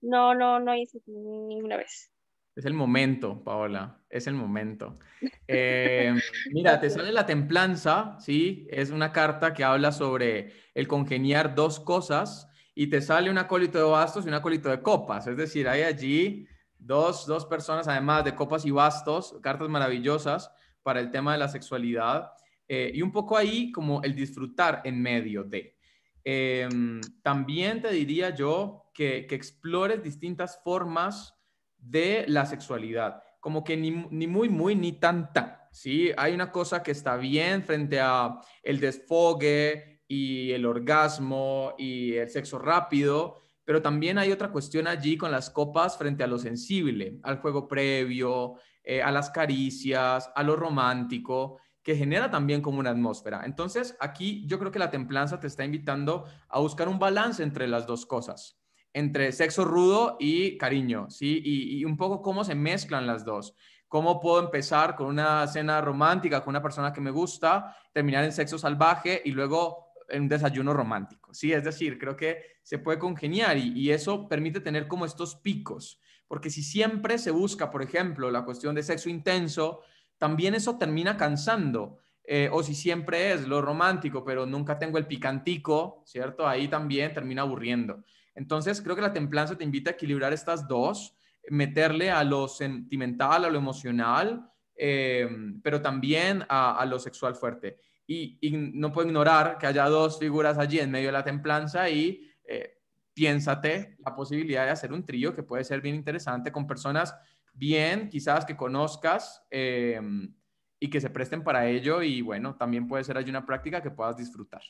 No, no, no hice ninguna vez. Es el momento, Paola, es el momento. Eh, mira, te sale la templanza, ¿sí? Es una carta que habla sobre el congeniar dos cosas y te sale un acólito de bastos y un acólito de copas. Es decir, hay allí dos, personas, además de copas y bastos, cartas maravillosas para el tema de la sexualidad eh, y un poco ahí como el disfrutar en medio de. Em, también te diría yo que, que explores distintas formas de la sexualidad, como que ni, ni muy, muy, ni tanta ¿sí? Hay una cosa que está bien frente a el desfogue y el orgasmo y el sexo rápido, pero también hay otra cuestión allí con las copas frente a lo sensible, al juego previo, eh, a las caricias, a lo romántico, que genera también como una atmósfera. Entonces, aquí yo creo que la templanza te está invitando a buscar un balance entre las dos cosas entre sexo rudo y cariño, ¿sí? Y, un poco cómo se mezclan las dos. Cómo puedo empezar con una cena romántica con una persona que me gusta, terminar en sexo salvaje y luego en un desayuno romántico, ¿sí? Es decir, creo que se puede congeniar y, eso permite tener como estos picos, porque si siempre se busca, por ejemplo, la cuestión de sexo intenso, también eso termina cansando. Eh, o si siempre es lo romántico, pero nunca tengo el picantico, ¿cierto? Ahí también termina aburriendo. Entonces, creo que la templanza te invita a equilibrar estas dos, meterle a lo sentimental, a lo emocional, em, pero también a, lo sexual fuerte. Y, no puedo ignorar que haya dos figuras allí en medio de la templanza y eh, piénsate la posibilidad de hacer un trío que puede ser bien interesante con personas bien, quizás que conozcas em, y que se presten para ello. Y bueno, también puede ser allí una práctica que puedas disfrutar.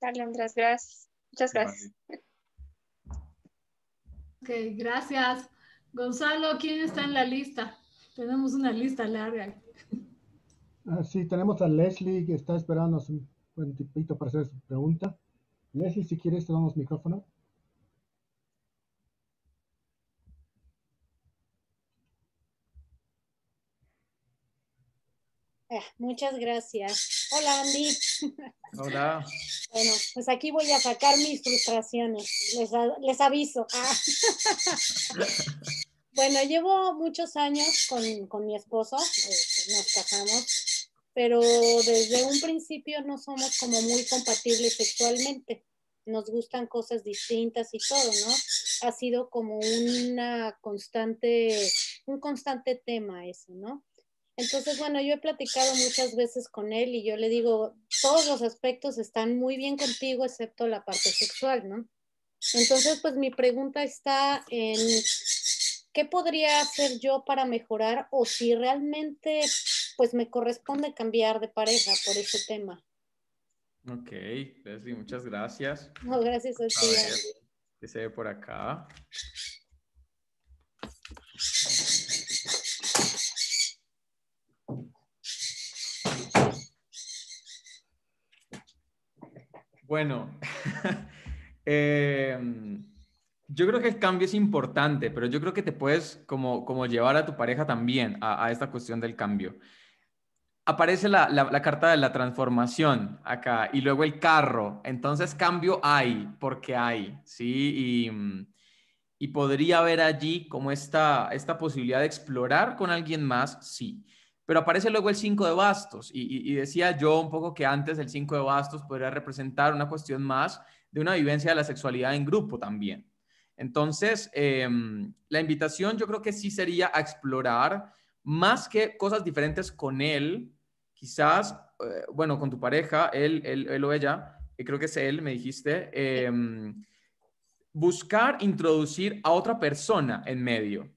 Dale, Andrés, gracias. Muchas gracias. Ok, gracias. Gonzalo, ¿quién está en la lista? Tenemos una lista larga. Ah, sí, tenemos a Leslie que está esperando un buen para hacer su pregunta. Leslie, si quieres, te damos micrófono. Muchas gracias. Hola, Andy. Hola. Bueno, pues aquí voy a sacar mis frustraciones. Les, aviso. Ah. Bueno, llevo muchos años con, mi esposo. Eh, nos casamos. Pero desde un principio no somos como muy compatibles sexualmente. Nos gustan cosas distintas y todo, ¿no? Ha sido como una constante, un constante tema eso, ¿no? Entonces, bueno, yo he platicado muchas veces con él y yo le digo, todos los aspectos están muy bien contigo, excepto la parte sexual, ¿no? Entonces, pues mi pregunta está en qué podría hacer yo para mejorar o si realmente, pues me corresponde cambiar de pareja por ese tema. Ok, Leslie, muchas gracias. No, gracias a Que se ve por acá. Bueno, em, yo creo que el cambio es importante, pero yo creo que te puedes como, llevar a tu pareja también a, esta cuestión del cambio. Aparece la, carta de la transformación acá y luego el carro. Entonces cambio hay, porque hay, ¿sí? Y, mm, podría haber allí como esta, esta posibilidad de explorar con alguien más, sí. Pero aparece luego el 5 de bastos y, decía yo un poco que antes el 5 de bastos podría representar una cuestión más de una vivencia de la sexualidad en grupo también. Entonces, em, la invitación yo creo que sí sería a explorar más que cosas diferentes con él, quizás, eh, bueno, con tu pareja, él, él, o ella, y creo que es él, me dijiste, em, buscar introducir a otra persona en medio.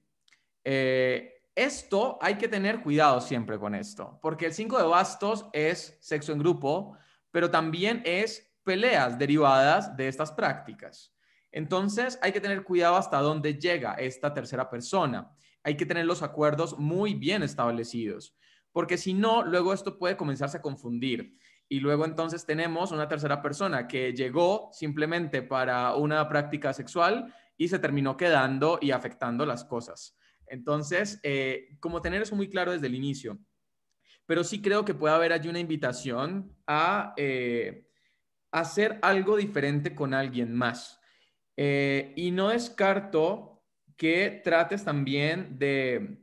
Eh, esto hay que tener cuidado siempre con esto, porque el 5 de bastos es sexo en grupo, pero también es peleas derivadas de estas prácticas. Entonces hay que tener cuidado hasta dónde llega esta tercera persona. Hay que tener los acuerdos muy bien establecidos, porque si no, luego esto puede comenzarse a confundir. Y luego entonces tenemos una tercera persona que llegó simplemente para una práctica sexual y se terminó quedando y afectando las cosas. Entonces, eh, como tener eso muy claro desde el inicio. Pero sí creo que puede haber allí una invitación a eh, hacer algo diferente con alguien más. Eh, y no descarto que trates también de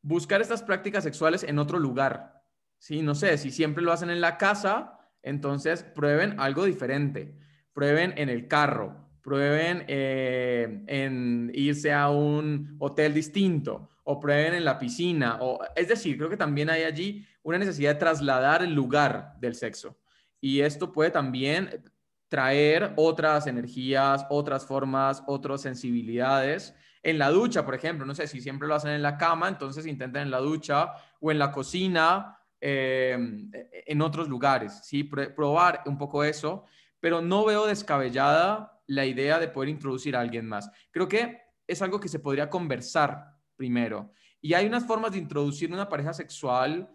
buscar estas prácticas sexuales en otro lugar. Sí, no sé, si siempre lo hacen en la casa, entonces prueben algo diferente. Prueben en el carro, prueben eh, en irse a un hotel distinto o prueben en la piscina. O, es decir, creo que también hay allí una necesidad de trasladar el lugar del sexo. Y esto puede también traer otras energías, otras formas, otras sensibilidades. En la ducha, por ejemplo, no sé si siempre lo hacen en la cama, entonces intenten en la ducha o en la cocina, eh, en otros lugares, ¿sí? Probar un poco eso, pero no veo descabellada la idea de poder introducir a alguien más. Creo que es algo que se podría conversar primero. Y hay unas formas de introducir una pareja sexual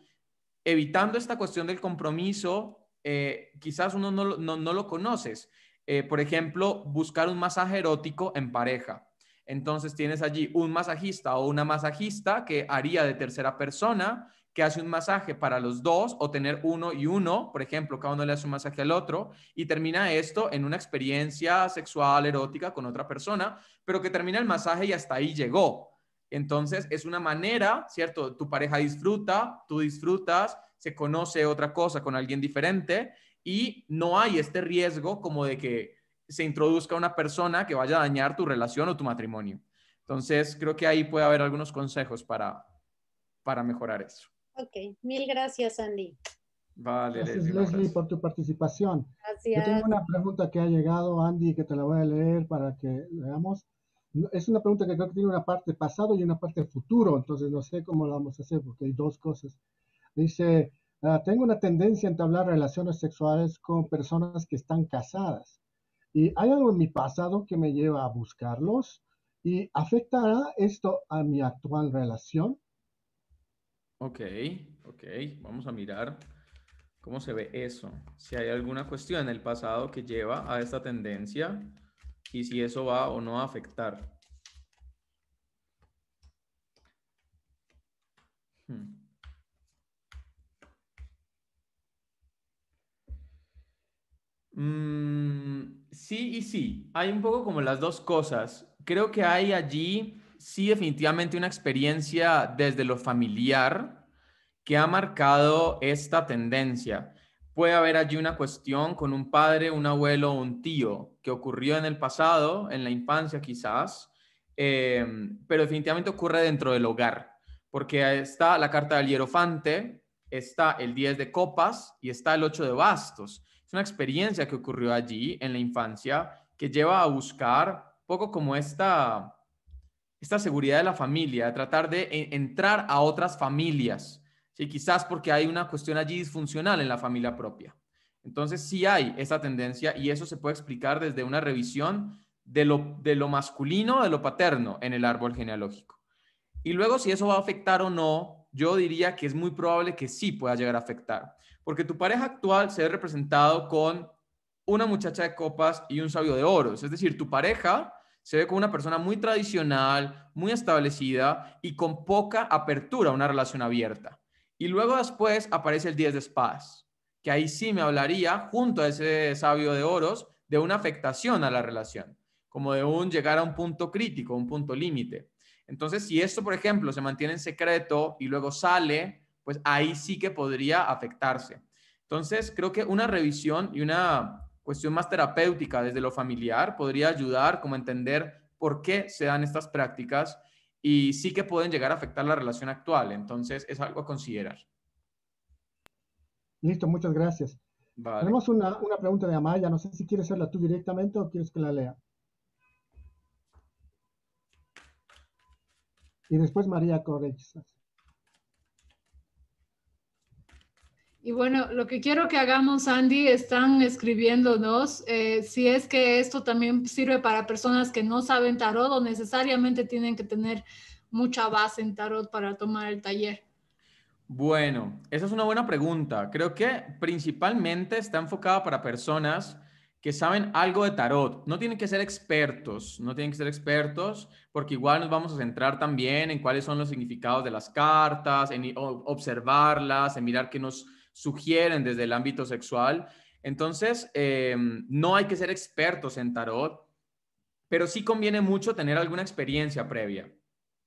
evitando esta cuestión del compromiso. Eh, quizás uno no, lo conoces. Eh, por ejemplo, buscar un masaje erótico en pareja. Entonces tienes allí un masajista o una masajista que haría de tercera persona que hace un masaje para los dos o tener uno y uno, por ejemplo, cada uno le hace un masaje al otro y termina esto en una experiencia sexual, erótica con otra persona, pero que termina el masaje y hasta ahí llegó. Entonces es una manera, ¿cierto? Tu pareja disfruta, tú disfrutas, se conoce otra cosa con alguien diferente y no hay este riesgo como de que se introduzca una persona que vaya a dañar tu relación o tu matrimonio. Entonces creo que ahí puede haber algunos consejos para, para mejorar eso. Ok, mil gracias, Andy. Vale, gracias, Leslie, por tu participación. Gracias. Yo tengo una pregunta que ha llegado, Andy, que te la voy a leer para que veamos. Es una pregunta que creo que tiene una parte pasado y una parte futuro, entonces no sé cómo lo vamos a hacer porque hay dos cosas. Dice, ah, tengo una tendencia a entablar relaciones sexuales con personas que están casadas. Y hay algo en mi pasado que me lleva a buscarlos y afectará esto a mi actual relación. Ok, ok, vamos a mirar cómo se ve eso. Si hay alguna cuestión en el pasado que lleva a esta tendencia y si eso va o no a afectar. Hmm. Mm, sí y sí, hay un poco como las dos cosas. Creo que hay allí sí definitivamente una experiencia desde lo familiar que ha marcado esta tendencia. Puede haber allí una cuestión con un padre, un abuelo o un tío que ocurrió en el pasado, en la infancia quizás, em, pero definitivamente ocurre dentro del hogar, porque está la carta del hierofante, está el 10 de copas y está el 8 de bastos. Es una experiencia que ocurrió allí en la infancia que lleva a buscar poco como esta esta seguridad de la familia, de tratar de entrar a otras familias, ¿sí? quizás porque hay una cuestión allí disfuncional en la familia propia. Entonces sí hay esa tendencia y eso se puede explicar desde una revisión de lo, de lo masculino, de lo paterno en el árbol genealógico. Y luego si eso va a afectar o no, yo diría que es muy probable que sí pueda llegar a afectar, porque tu pareja actual se ve representado con una muchacha de copas y un sabio de oro es decir, tu pareja se ve como una persona muy tradicional, muy establecida y con poca apertura a una relación abierta. Y luego después aparece el 10 de espadas, que ahí sí me hablaría, junto a ese sabio de oros, de una afectación a la relación, como de un llegar a un punto crítico, un punto límite. Entonces, si esto, por ejemplo, se mantiene en secreto y luego sale, pues ahí sí que podría afectarse. Entonces, creo que una revisión y una cuestión más terapéutica desde lo familiar podría ayudar como entender por qué se dan estas prácticas y sí que pueden llegar a afectar la relación actual. Entonces es algo a considerar. Listo, muchas gracias. Tenemos una, pregunta de Amaya. No sé si quieres hacerla tú directamente o quieres que la lea. Y después María Correchas. Y bueno, lo que quiero que hagamos, Andy, están escribiéndonos eh, si es que esto también sirve para personas que no saben tarot o necesariamente tienen que tener mucha base en tarot para tomar el taller. Bueno, esa es una buena pregunta. Creo que principalmente está enfocada para personas que saben algo de tarot. No tienen que ser expertos, no tienen que ser expertos, porque igual nos vamos a centrar también en cuáles son los significados de las cartas, en observarlas, en mirar qué nos sugieren desde el ámbito sexual. Entonces, em, no hay que ser expertos en tarot, pero sí conviene mucho tener alguna experiencia previa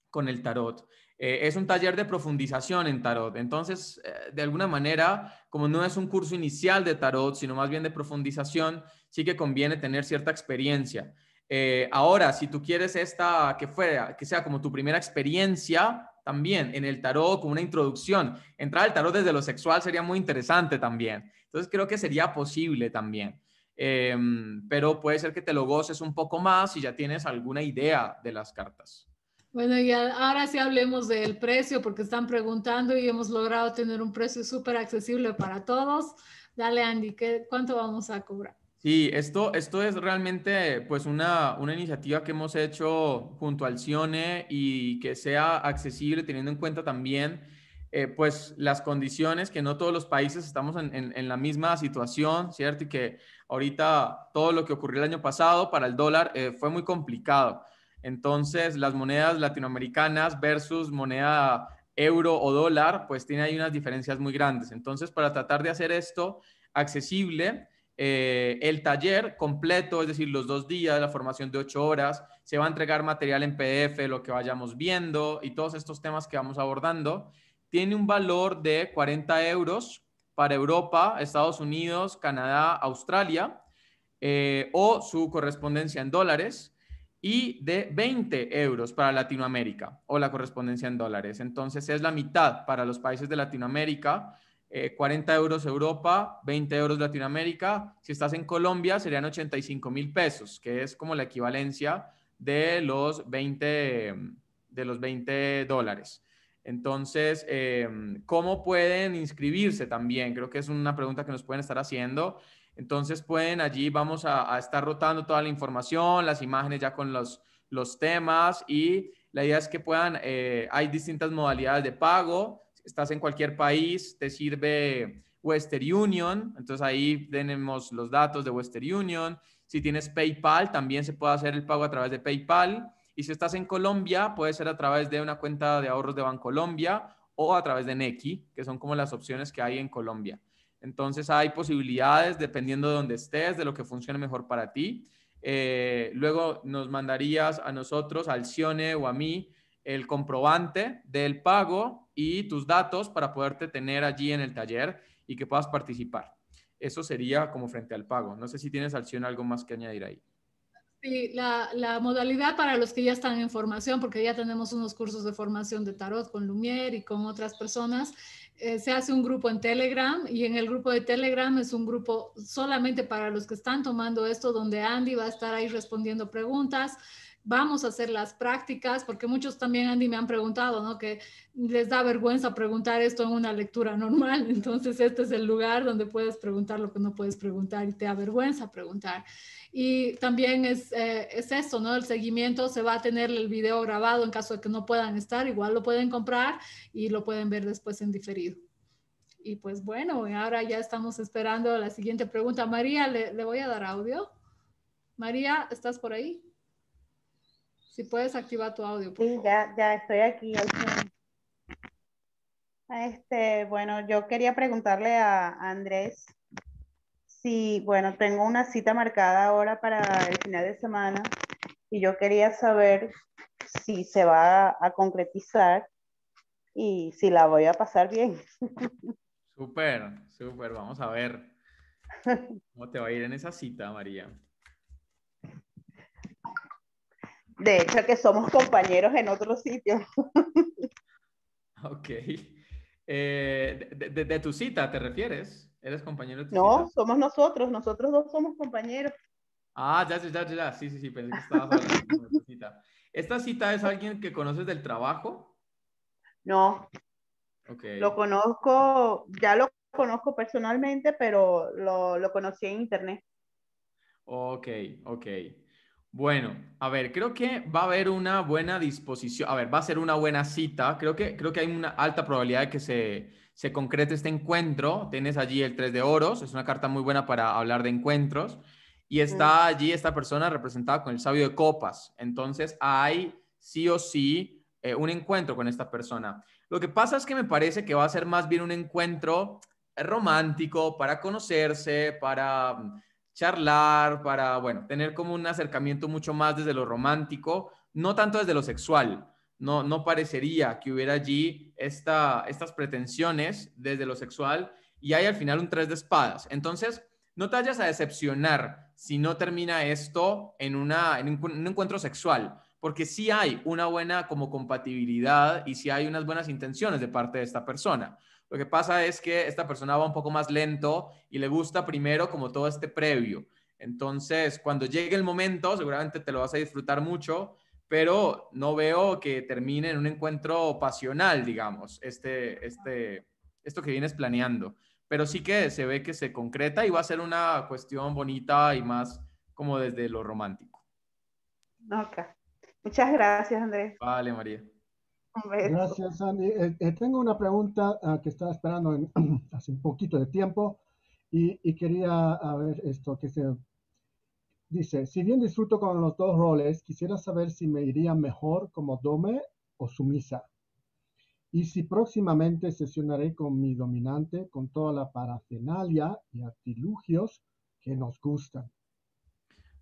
con el tarot. Eh, es un taller de profundización en tarot. Entonces, eh, de alguna manera, como no es un curso inicial de tarot, sino más bien de profundización, sí que conviene tener cierta experiencia. Eh, ahora, si tú quieres esta que fuera, que sea como tu primera experiencia también en el tarot con una introducción. Entrar al tarot desde lo sexual sería muy interesante también. Entonces creo que sería posible también. Em, pero puede ser que te lo goces un poco más si ya tienes alguna idea de las cartas. Bueno, y ahora sí hablemos del precio, porque están preguntando y hemos logrado tener un precio súper accesible para todos. Dale, Andy, ¿qué, ¿cuánto vamos a cobrar? Sí, esto, esto es realmente pues una, iniciativa que hemos hecho junto al CIONE y que sea accesible teniendo en cuenta también eh, pues las condiciones que no todos los países estamos en, la misma situación, ¿cierto? Y que ahorita todo lo que ocurrió el año pasado para el dólar eh, fue muy complicado. Entonces las monedas latinoamericanas versus moneda euro o dólar pues tiene ahí unas diferencias muy grandes. Entonces para tratar de hacer esto accesible, eh, el taller completo, es decir, los dos días, la formación de ocho horas, se va a entregar material en PDF, lo que vayamos viendo y todos estos temas que vamos abordando. Tiene un valor de 40 euros para Europa, Estados Unidos, Canadá, Australia eh, o su correspondencia en dólares y de 20 euros para Latinoamérica o la correspondencia en dólares. Entonces es la mitad para los países de Latinoamérica 40 eh, euros Europa, 20 euros Latinoamérica. Si estás en Colombia, serían 85 mil pesos, que es como la equivalencia de los 20, de los 20 dólares. Entonces, em, ¿cómo pueden inscribirse también? Creo que es una pregunta que nos pueden estar haciendo. Entonces, pueden allí, vamos a, estar rotando toda la información, las imágenes ya con los, temas y la idea es que puedan, eh, hay distintas modalidades de pago estás en cualquier país, te sirve Western Union, entonces ahí tenemos los datos de Western Union. Si tienes PayPal, también se puede hacer el pago a través de PayPal. Y si estás en Colombia, puede ser a través de una cuenta de ahorros de Bancolombia o a través de Nequi, que son como las opciones que hay en Colombia. Entonces hay posibilidades dependiendo de dónde estés, de lo que funcione mejor para ti. Eh, luego nos mandarías a nosotros, al Cione o a mí, el comprobante del pago y tus datos para poderte tener allí en el taller y que puedas participar. Eso sería como frente al pago. No sé si tienes, Alción, algo más que añadir ahí. Sí, la, modalidad para los que ya están en formación, porque ya tenemos unos cursos de formación de tarot con Lumier y con otras personas, eh, se hace un grupo en Telegram y en el grupo de Telegram es un grupo solamente para los que están tomando esto, donde Andy va a estar ahí respondiendo preguntas vamos a hacer las prácticas, porque muchos también, Andy, me han preguntado, ¿no? Que les da vergüenza preguntar esto en una lectura normal, entonces este es el lugar donde puedes preguntar lo que no puedes preguntar y te da vergüenza preguntar. Y también eh, es, eso, ¿no? El seguimiento, se va a tener el video grabado en caso de que no puedan estar, igual lo pueden comprar y lo pueden ver después en diferido. Y pues bueno, ahora ya estamos esperando la siguiente pregunta. María, le, le voy a dar audio. María, ¿estás por ahí? Si puedes activar tu audio. Por sí, Ya, ya estoy aquí. Ah, este, bueno, yo quería preguntarle a Andrés si, bueno, tengo una cita marcada ahora para el final de semana y yo quería saber si se va a concretizar y si la voy a pasar bien. Súper, súper, vamos a ver cómo te va a ir en esa cita, María. De hecho, que somos compañeros en otro sitio. ok. Eh, de, de, tu cita te refieres? ¿Eres compañero de tu No, somos nosotros, nosotros dos somos compañeros. Ah, ya, ya, ya, Sí, sí, sí, pensé que estabas hablando de tu cita. ¿Esta cita es alguien que conoces del trabajo? No. Ok. Lo conozco, ya lo conozco personalmente, pero lo, lo conocí en internet. Ok, ok. Bueno, a ver, creo que va a haber una buena disposición, a ver, va a ser una buena cita, creo que, creo que hay una alta probabilidad de que se, concrete este encuentro, tienes allí el 3 de oros, es una carta muy buena para hablar de encuentros, y está mm. allí esta persona representada con el sabio de copas, entonces hay sí o sí eh, un encuentro con esta persona. Lo que pasa es que me parece que va a ser más bien un encuentro romántico para conocerse, para charlar, para, bueno, tener como un acercamiento mucho más desde lo romántico, no tanto desde lo sexual. No, no parecería que hubiera allí esta, estas pretensiones desde lo sexual y hay al final un tres de espadas. Entonces, no te vayas a decepcionar si no termina esto en, una, en un encuentro sexual, porque sí hay una buena como compatibilidad y sí hay unas buenas intenciones de parte de esta persona. Lo que pasa es que esta persona va un poco más lento y le gusta primero como todo este previo. Entonces, cuando llegue el momento, seguramente te lo vas a disfrutar mucho, pero no veo que termine en un encuentro pasional, digamos, este, este, esto que vienes planeando. Pero sí que se ve que se concreta y va a ser una cuestión bonita y más como desde lo romántico. Ok. Muchas gracias, Andrés. Vale, María. Gracias, Sandy. Eh, eh, tengo una pregunta ah, que estaba esperando hace un poquito de tiempo y, quería ver esto que se dice. Si bien disfruto con los dos roles, quisiera saber si me iría mejor como dome o sumisa y si próximamente sesionaré con mi dominante con toda la paracenalia y artilugios que nos gustan.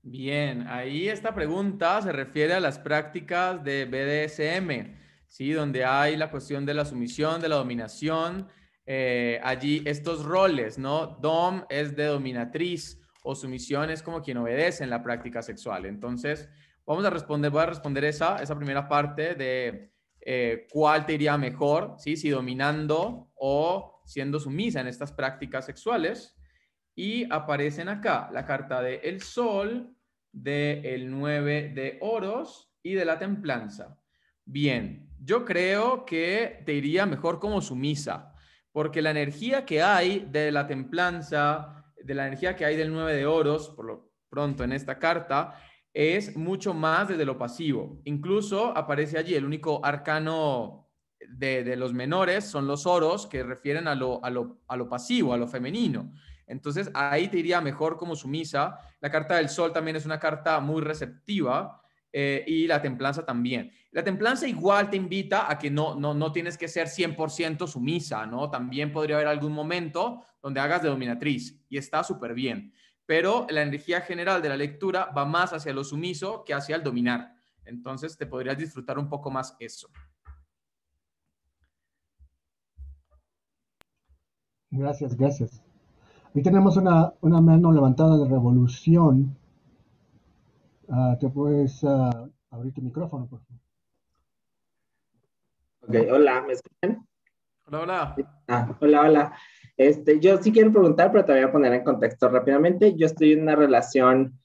Bien, ahí esta pregunta se refiere a las prácticas de BDSM. ¿sí? Donde hay la cuestión de la sumisión, de la dominación. Eh, allí estos roles, ¿no? Dom es de dominatriz o sumisión es como quien obedece en la práctica sexual. Entonces, vamos a responder, voy a responder esa, esa primera parte de eh, cuál te iría mejor, ¿sí? Si dominando o siendo sumisa en estas prácticas sexuales. Y aparecen acá la carta de el sol, de el 9 de oros y de la templanza. Bien, yo creo que te iría mejor como sumisa, porque la energía que hay de la templanza, de la energía que hay del 9 de oros, por lo pronto en esta carta, es mucho más desde lo pasivo. Incluso aparece allí el único arcano de, los menores, son los oros que refieren a lo, a lo pasivo, a lo femenino. Entonces ahí te iría mejor como sumisa. La carta del sol también es una carta muy receptiva eh, y la templanza también. La templanza igual te invita a que no, no, tienes que ser 100% sumisa, ¿no? También podría haber algún momento donde hagas de dominatriz y está súper bien, pero la energía general de la lectura va más hacia lo sumiso que hacia el dominar. Entonces te podrías disfrutar un poco más eso. Gracias, gracias. Ahí tenemos una, una mano levantada de revolución. Ah, ¿Te puedes ah, abrir tu micrófono, por favor? hola, ¿me escuchan? Hola, hola. Ah, hola, hola. Este, yo sí quiero preguntar, pero te voy a poner en contexto rápidamente. Yo estoy en una relación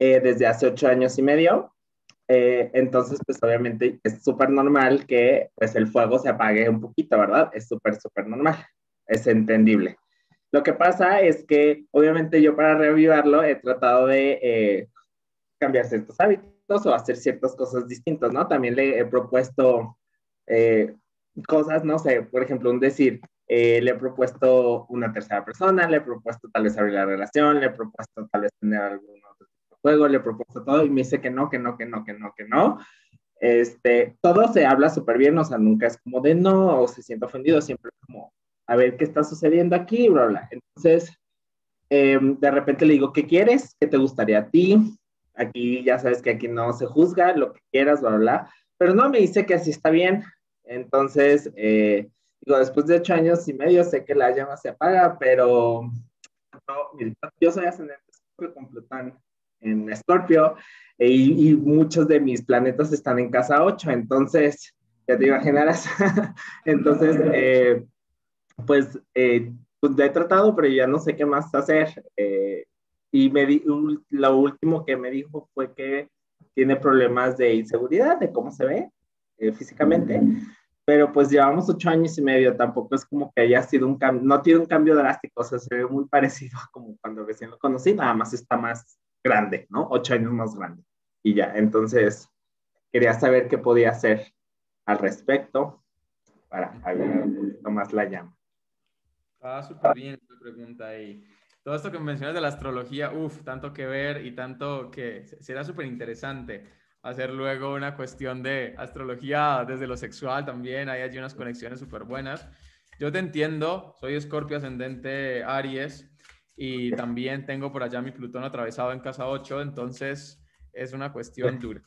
eh, desde hace ocho años y medio. Eh, entonces, pues obviamente es súper normal que pues, el fuego se apague un poquito, ¿verdad? Es súper, súper normal. Es entendible. Lo que pasa es que, obviamente, yo para reavivarlo he tratado de eh, cambiar ciertos hábitos o hacer ciertas cosas distintas, ¿no? También le he propuesto eh, cosas, no sé, por ejemplo, un decir, eh, le he propuesto una tercera persona, le he propuesto tal vez abrir la relación, le he propuesto tal vez tener algún otro juego, le he propuesto todo y me dice que no, que no, que no, que no, que no. Este, todo se habla súper bien, o sea, nunca es como de no o se siente ofendido, siempre es como, a ver qué está sucediendo aquí, bla, bla. Entonces, em, de repente le digo, ¿qué quieres? ¿Qué te gustaría a ti? aquí ya sabes que aquí no se juzga, lo que quieras, bla, bla, bla. Pero no me dice que así está bien. Entonces, eh, digo, después de ocho años y medio sé que la llama se apaga, pero yo soy ascendente con Plutón en Escorpio eh, y, muchos de mis planetas están en casa 8, entonces, ya te imaginarás. entonces, eh, pues, pues, he tratado, pero ya no sé qué más hacer. Eh, y me lo último que me dijo fue que tiene problemas de inseguridad, de cómo se ve eh, físicamente. Pero pues llevamos ocho años y medio, tampoco es como que haya sido un cambio, no tiene un cambio drástico, o sea, se ve muy parecido a como cuando recién lo conocí, nada más está más grande, ¿no? Ocho años más grande. Y ya, entonces quería saber qué podía hacer al respecto para avivar un poquito más la llama. Ah, súper bien tu pregunta ahí todo esto que mencionas de la astrología, uff, tanto que ver y tanto que será súper interesante hacer luego una cuestión de astrología desde lo sexual también, hay allí unas conexiones súper buenas. Yo te entiendo, soy escorpio ascendente Aries y también tengo por allá mi Plutón atravesado en casa 8, entonces es una cuestión dura.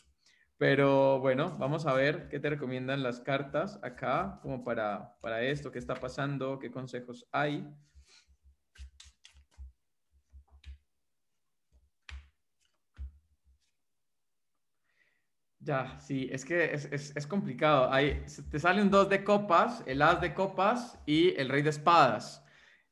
Pero bueno, vamos a ver qué te recomiendan las cartas acá, como para, para esto, qué está pasando, qué consejos hay. Ya, sí, es que es, es, es complicado. Ahí te sale un dos de copas, el as de copas y el rey de espadas.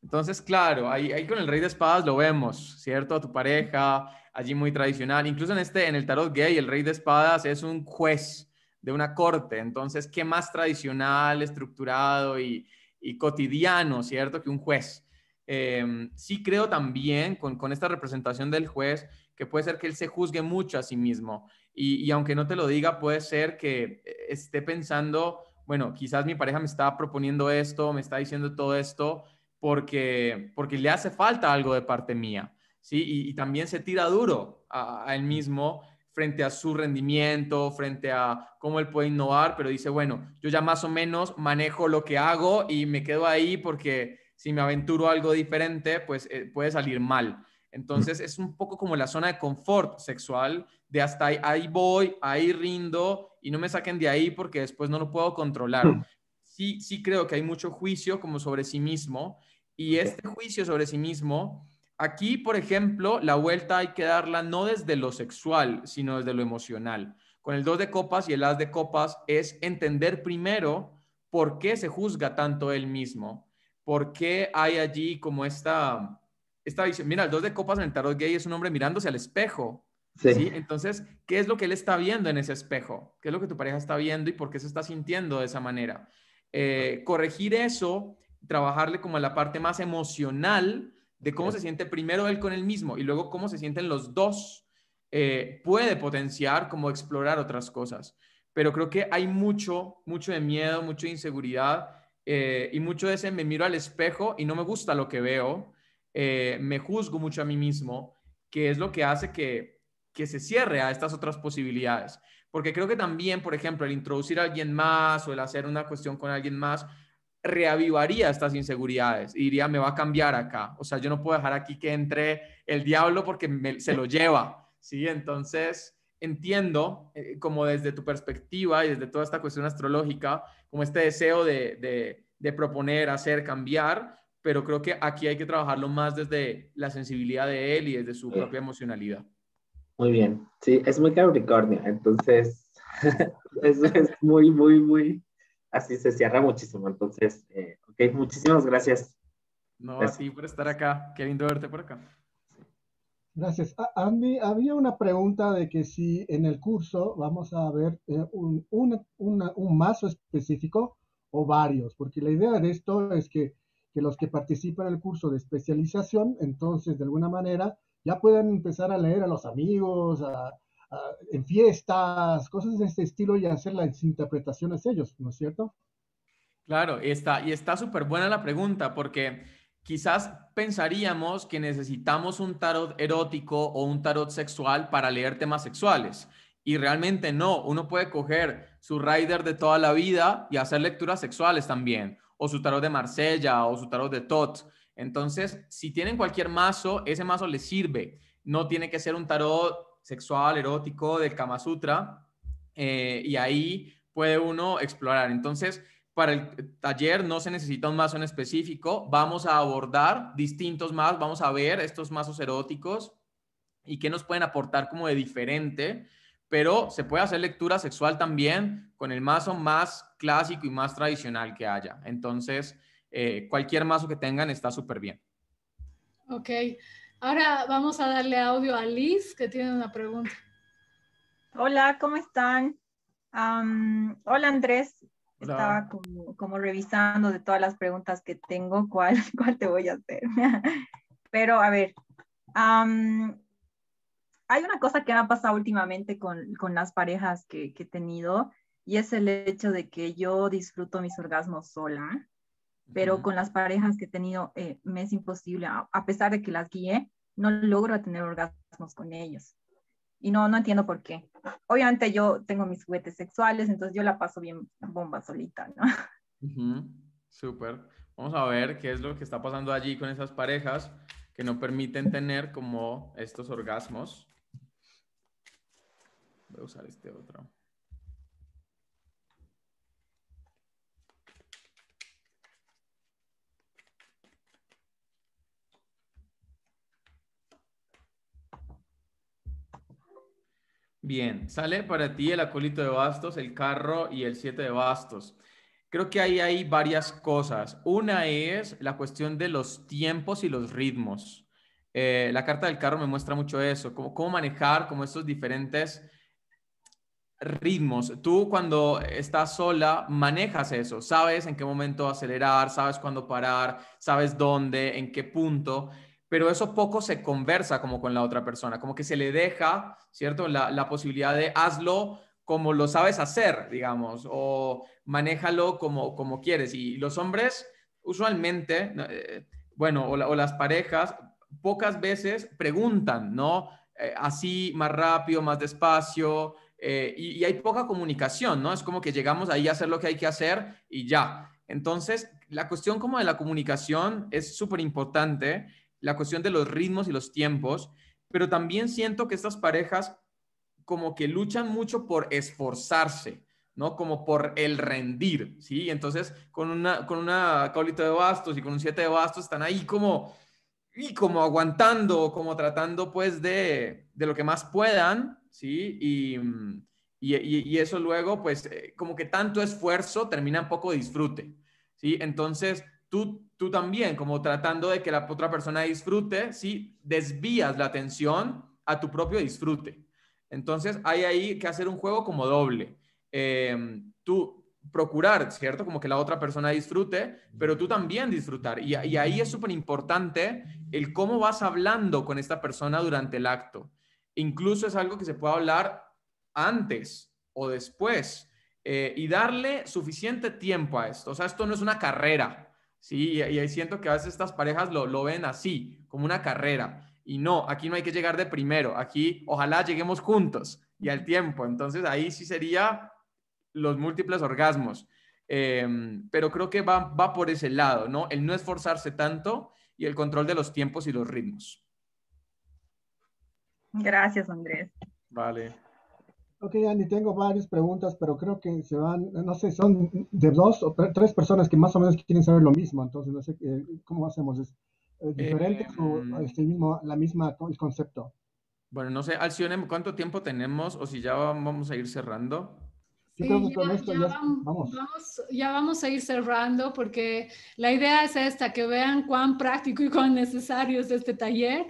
Entonces, claro, ahí, ahí, con el rey de espadas lo vemos, ¿cierto? A tu pareja, allí muy tradicional. Incluso en este, en el tarot gay, el rey de espadas es un juez de una corte. Entonces, ¿qué más tradicional, estructurado y, y cotidiano, ¿cierto? Que un juez. Em, sí creo también con, con esta representación del juez que puede ser que él se juzgue mucho a sí mismo. Y, aunque no te lo diga, puede ser que eh, esté pensando, bueno, quizás mi pareja me está proponiendo esto, me está diciendo todo esto, porque, porque le hace falta algo de parte mía, ¿sí? Y, también se tira duro a, él mismo frente a su rendimiento, frente a cómo él puede innovar, pero dice, bueno, yo ya más o menos manejo lo que hago y me quedo ahí porque si me aventuro algo diferente, pues eh, puede salir mal. Entonces es un poco como la zona de confort sexual, de hasta ahí, voy, ahí rindo y no me saquen de ahí porque después no lo puedo controlar. Hmm. Sí, sí creo que hay mucho juicio como sobre sí mismo y este juicio sobre sí mismo, aquí, por ejemplo, la vuelta hay que darla no desde lo sexual, sino desde lo emocional. Con el dos de copas y el as de copas es entender primero por qué se juzga tanto él mismo, por qué hay allí como esta esta diciendo, mira, el dos de copas en el tarot gay es un hombre mirándose al espejo. Sí. Entonces, ¿qué es lo que él está viendo en ese espejo? ¿Qué es lo que tu pareja está viendo y por qué se está sintiendo de esa manera? Eh, corregir eso, trabajarle como la parte más emocional de cómo se siente primero él con él mismo y luego cómo se sienten los dos, eh, puede potenciar como explorar otras cosas. Pero creo que hay mucho, mucho de miedo, mucho inseguridad eh, y mucho de ese me miro al espejo y no me gusta lo que veo eh, me juzgo mucho a mí mismo, que es lo que hace que, se cierre a estas otras posibilidades. Porque creo que también, por ejemplo, el introducir a alguien más o el hacer una cuestión con alguien más, reavivaría estas inseguridades y diría, me va a cambiar acá. O sea, yo no puedo dejar aquí que entre el diablo porque se lo lleva. Sí, entonces entiendo eh, como desde tu perspectiva y desde toda esta cuestión astrológica, como este deseo de, de proponer, hacer, cambiar, pero creo que aquí hay que trabajarlo más desde la sensibilidad de él y desde su propia emocionalidad. Muy bien, sí, es muy Capricornio, entonces eso es, muy, muy, muy, así se cierra muchísimo, entonces, eh, ok, muchísimas gracias. No, así por estar acá, qué lindo verte por acá. Gracias. Andy, ah, había una pregunta de que si en el curso vamos a ver eh, un mazo específico o varios, porque la idea de esto es que que los que participan en el curso de especialización, entonces de alguna manera ya puedan empezar a leer a los amigos, en fiestas, cosas de este estilo y hacer las interpretaciones ellos, ¿no es cierto? Claro, está, y está súper buena la pregunta porque quizás pensaríamos que necesitamos un tarot erótico o un tarot sexual para leer temas sexuales. Y realmente no, uno puede coger su rider de toda la vida y hacer lecturas sexuales también o su tarot de Marsella o su tarot de Tot. Entonces, si tienen cualquier mazo, ese mazo les sirve. No tiene que ser un tarot sexual, erótico, del Kama Sutra. Eh, y ahí puede uno explorar. Entonces, para el taller no se necesita un mazo en específico. Vamos a abordar distintos mazos, vamos a ver estos mazos eróticos y qué nos pueden aportar como de diferente pero se puede hacer lectura sexual también con el mazo más clásico y más tradicional que haya. Entonces, eh, cualquier mazo que tengan está súper bien. Ok, ahora vamos a darle audio a Liz que tiene una pregunta. Hola, ¿cómo están? hola Andrés, estaba como, revisando de todas las preguntas que tengo, cuál, cuál te voy a hacer. Pero a ver, hay una cosa que me ha pasado últimamente con, las parejas que, he tenido y es el hecho de que yo disfruto mis orgasmos sola, pero con las parejas que he tenido eh, me es imposible, a, pesar de que las guíe, no logro tener orgasmos con ellos. Y no, no entiendo por qué. Obviamente yo tengo mis juguetes sexuales, entonces yo la paso bien bomba solita, ¿no? Súper. Vamos a ver qué es lo que está pasando allí con esas parejas que no permiten tener como estos orgasmos. Voy a usar este otro. Bien, sale para ti el acolito de bastos, el carro y el siete de bastos. Creo que ahí hay varias cosas. Una es la cuestión de los tiempos y los ritmos. Eh, la carta del carro me muestra mucho eso, cómo, cómo manejar como estos diferentes ritmos. Tú cuando estás sola manejas eso, sabes en qué momento acelerar, sabes cuándo parar, sabes dónde, en qué punto, pero eso poco se conversa como con la otra persona, como que se le deja, ¿cierto? La, posibilidad de hazlo como lo sabes hacer, digamos, o manéjalo como, como quieres. Y los hombres usualmente, eh, bueno, o, las parejas, pocas veces preguntan, ¿no? Eh, así, más rápido, más despacio, eh, y, hay poca comunicación, ¿no? Es como que llegamos ahí a hacer lo que hay que hacer y ya. Entonces, la cuestión como de la comunicación es súper importante, la cuestión de los ritmos y los tiempos, pero también siento que estas parejas como que luchan mucho por esforzarse, ¿no? Como por el rendir, ¿sí? Entonces, con una, con una de bastos y con un siete de bastos están ahí como, y como aguantando, como tratando pues de, de lo que más puedan, ¿sí? Mm, y, eso luego, pues, eh, como que tanto esfuerzo termina en poco disfrute, ¿sí? Entonces, tú, también, como tratando de que la otra persona disfrute, ¿sí? Desvías la atención a tu propio disfrute. Entonces, hay ahí que hacer un juego como doble. Em, tú, procurar, ¿cierto? Como que la otra persona disfrute, pero tú también disfrutar. Y, y ahí es súper importante el cómo vas hablando con esta persona durante el acto. Incluso es algo que se puede hablar antes o después eh, y darle suficiente tiempo a esto. O sea, esto no es una carrera, ¿sí? Y, ahí siento que a veces estas parejas lo, ven así, como una carrera. Y no, aquí no hay que llegar de primero, aquí ojalá lleguemos juntos y al tiempo. Entonces ahí sí sería los múltiples orgasmos. Em, pero creo que va, va por ese lado, ¿no? El no esforzarse tanto y el control de los tiempos y los ritmos. Gracias, Andrés. Vale. Ok, Andy, tengo varias preguntas, pero creo que se van, no sé, son de dos o tres personas que más o menos quieren saber lo mismo, entonces no sé eh, cómo hacemos. ¿Es diferente eh, o mm. el mismo, la misma, el concepto? Bueno, no sé, Alcione, ¿cuánto tiempo tenemos o si ya vamos a ir cerrando? Sí, ya, vamos. ya, vamos. a ir cerrando porque la idea es esta, que vean cuán práctico y cuán necesario es este taller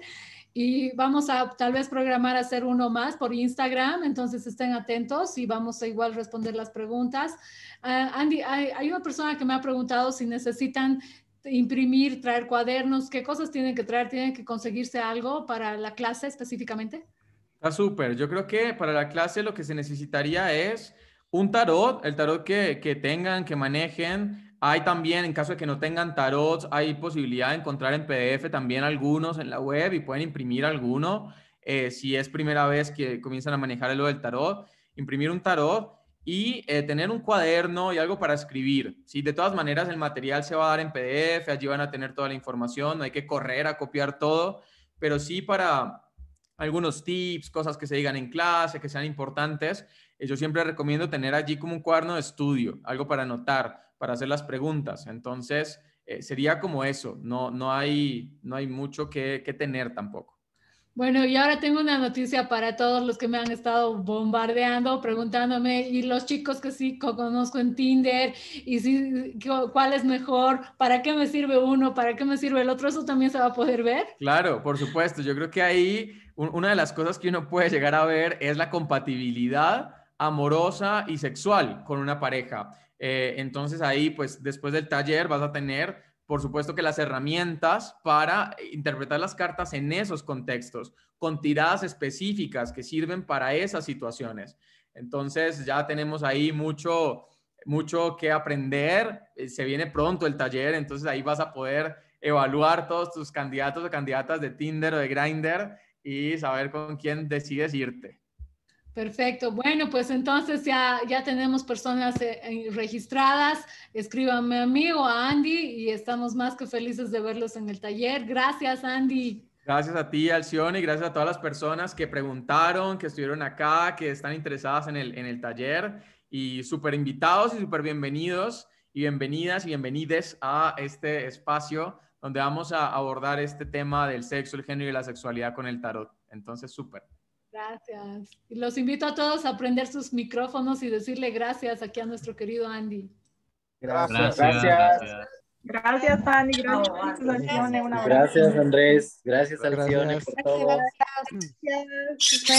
y vamos a tal vez programar hacer uno más por Instagram, entonces estén atentos y vamos a igual responder las preguntas. Ah, Andy, hay, una persona que me ha preguntado si necesitan imprimir, traer cuadernos, qué cosas tienen que traer, tienen que conseguirse algo para la clase específicamente. Está súper, yo creo que para la clase lo que se necesitaría es un tarot, el tarot que, que tengan, que manejen, hay también, en caso de que no tengan tarot, hay posibilidad de encontrar en PDF también algunos en la web y pueden imprimir alguno. Eh, si es primera vez que comienzan a manejar lo del tarot, imprimir un tarot y eh, tener un cuaderno y algo para escribir. ¿sí? De todas maneras, el material se va a dar en PDF, allí van a tener toda la información, no hay que correr a copiar todo, pero sí para algunos tips, cosas que se digan en clase, que sean importantes. Eh, yo siempre recomiendo tener allí como un cuaderno de estudio, algo para anotar para hacer las preguntas. Entonces, eh, sería como eso, no, no, hay, no hay mucho que, tener tampoco. Bueno, y ahora tengo una noticia para todos los que me han estado bombardeando, preguntándome, y los chicos que sí conozco en Tinder, y si, cuál es mejor, para qué me sirve uno, para qué me sirve el otro, eso también se va a poder ver. Claro, por supuesto. Yo creo que ahí una de las cosas que uno puede llegar a ver es la compatibilidad amorosa y sexual con una pareja. Eh, entonces ahí, pues después del taller vas a tener, por supuesto que las herramientas para interpretar las cartas en esos contextos, con tiradas específicas que sirven para esas situaciones. Entonces ya tenemos ahí mucho, mucho que aprender. Eh, se viene pronto el taller, entonces ahí vas a poder evaluar todos tus candidatos o candidatas de Tinder o de Grinder y saber con quién decides irte. Perfecto. Bueno, pues entonces ya, ya tenemos personas eh, eh, registradas. Escríbanme a mí o a Andy y estamos más que felices de verlos en el taller. Gracias, Andy. Gracias a ti, Alcione, y gracias a todas las personas que preguntaron, que estuvieron acá, que están interesadas en el, en el taller. Y súper invitados y súper bienvenidos y bienvenidas y bienvenides a este espacio donde vamos a abordar este tema del sexo, el género y la sexualidad con el tarot. Entonces, súper. Gracias. Y los invito a todos a prender sus micrófonos y decirle gracias aquí a nuestro querido Andy. Gracias. Gracias, gracias. gracias Andy. Gracias, Gracias, Andrés. Gracias, Andrés. por todo. Gracias.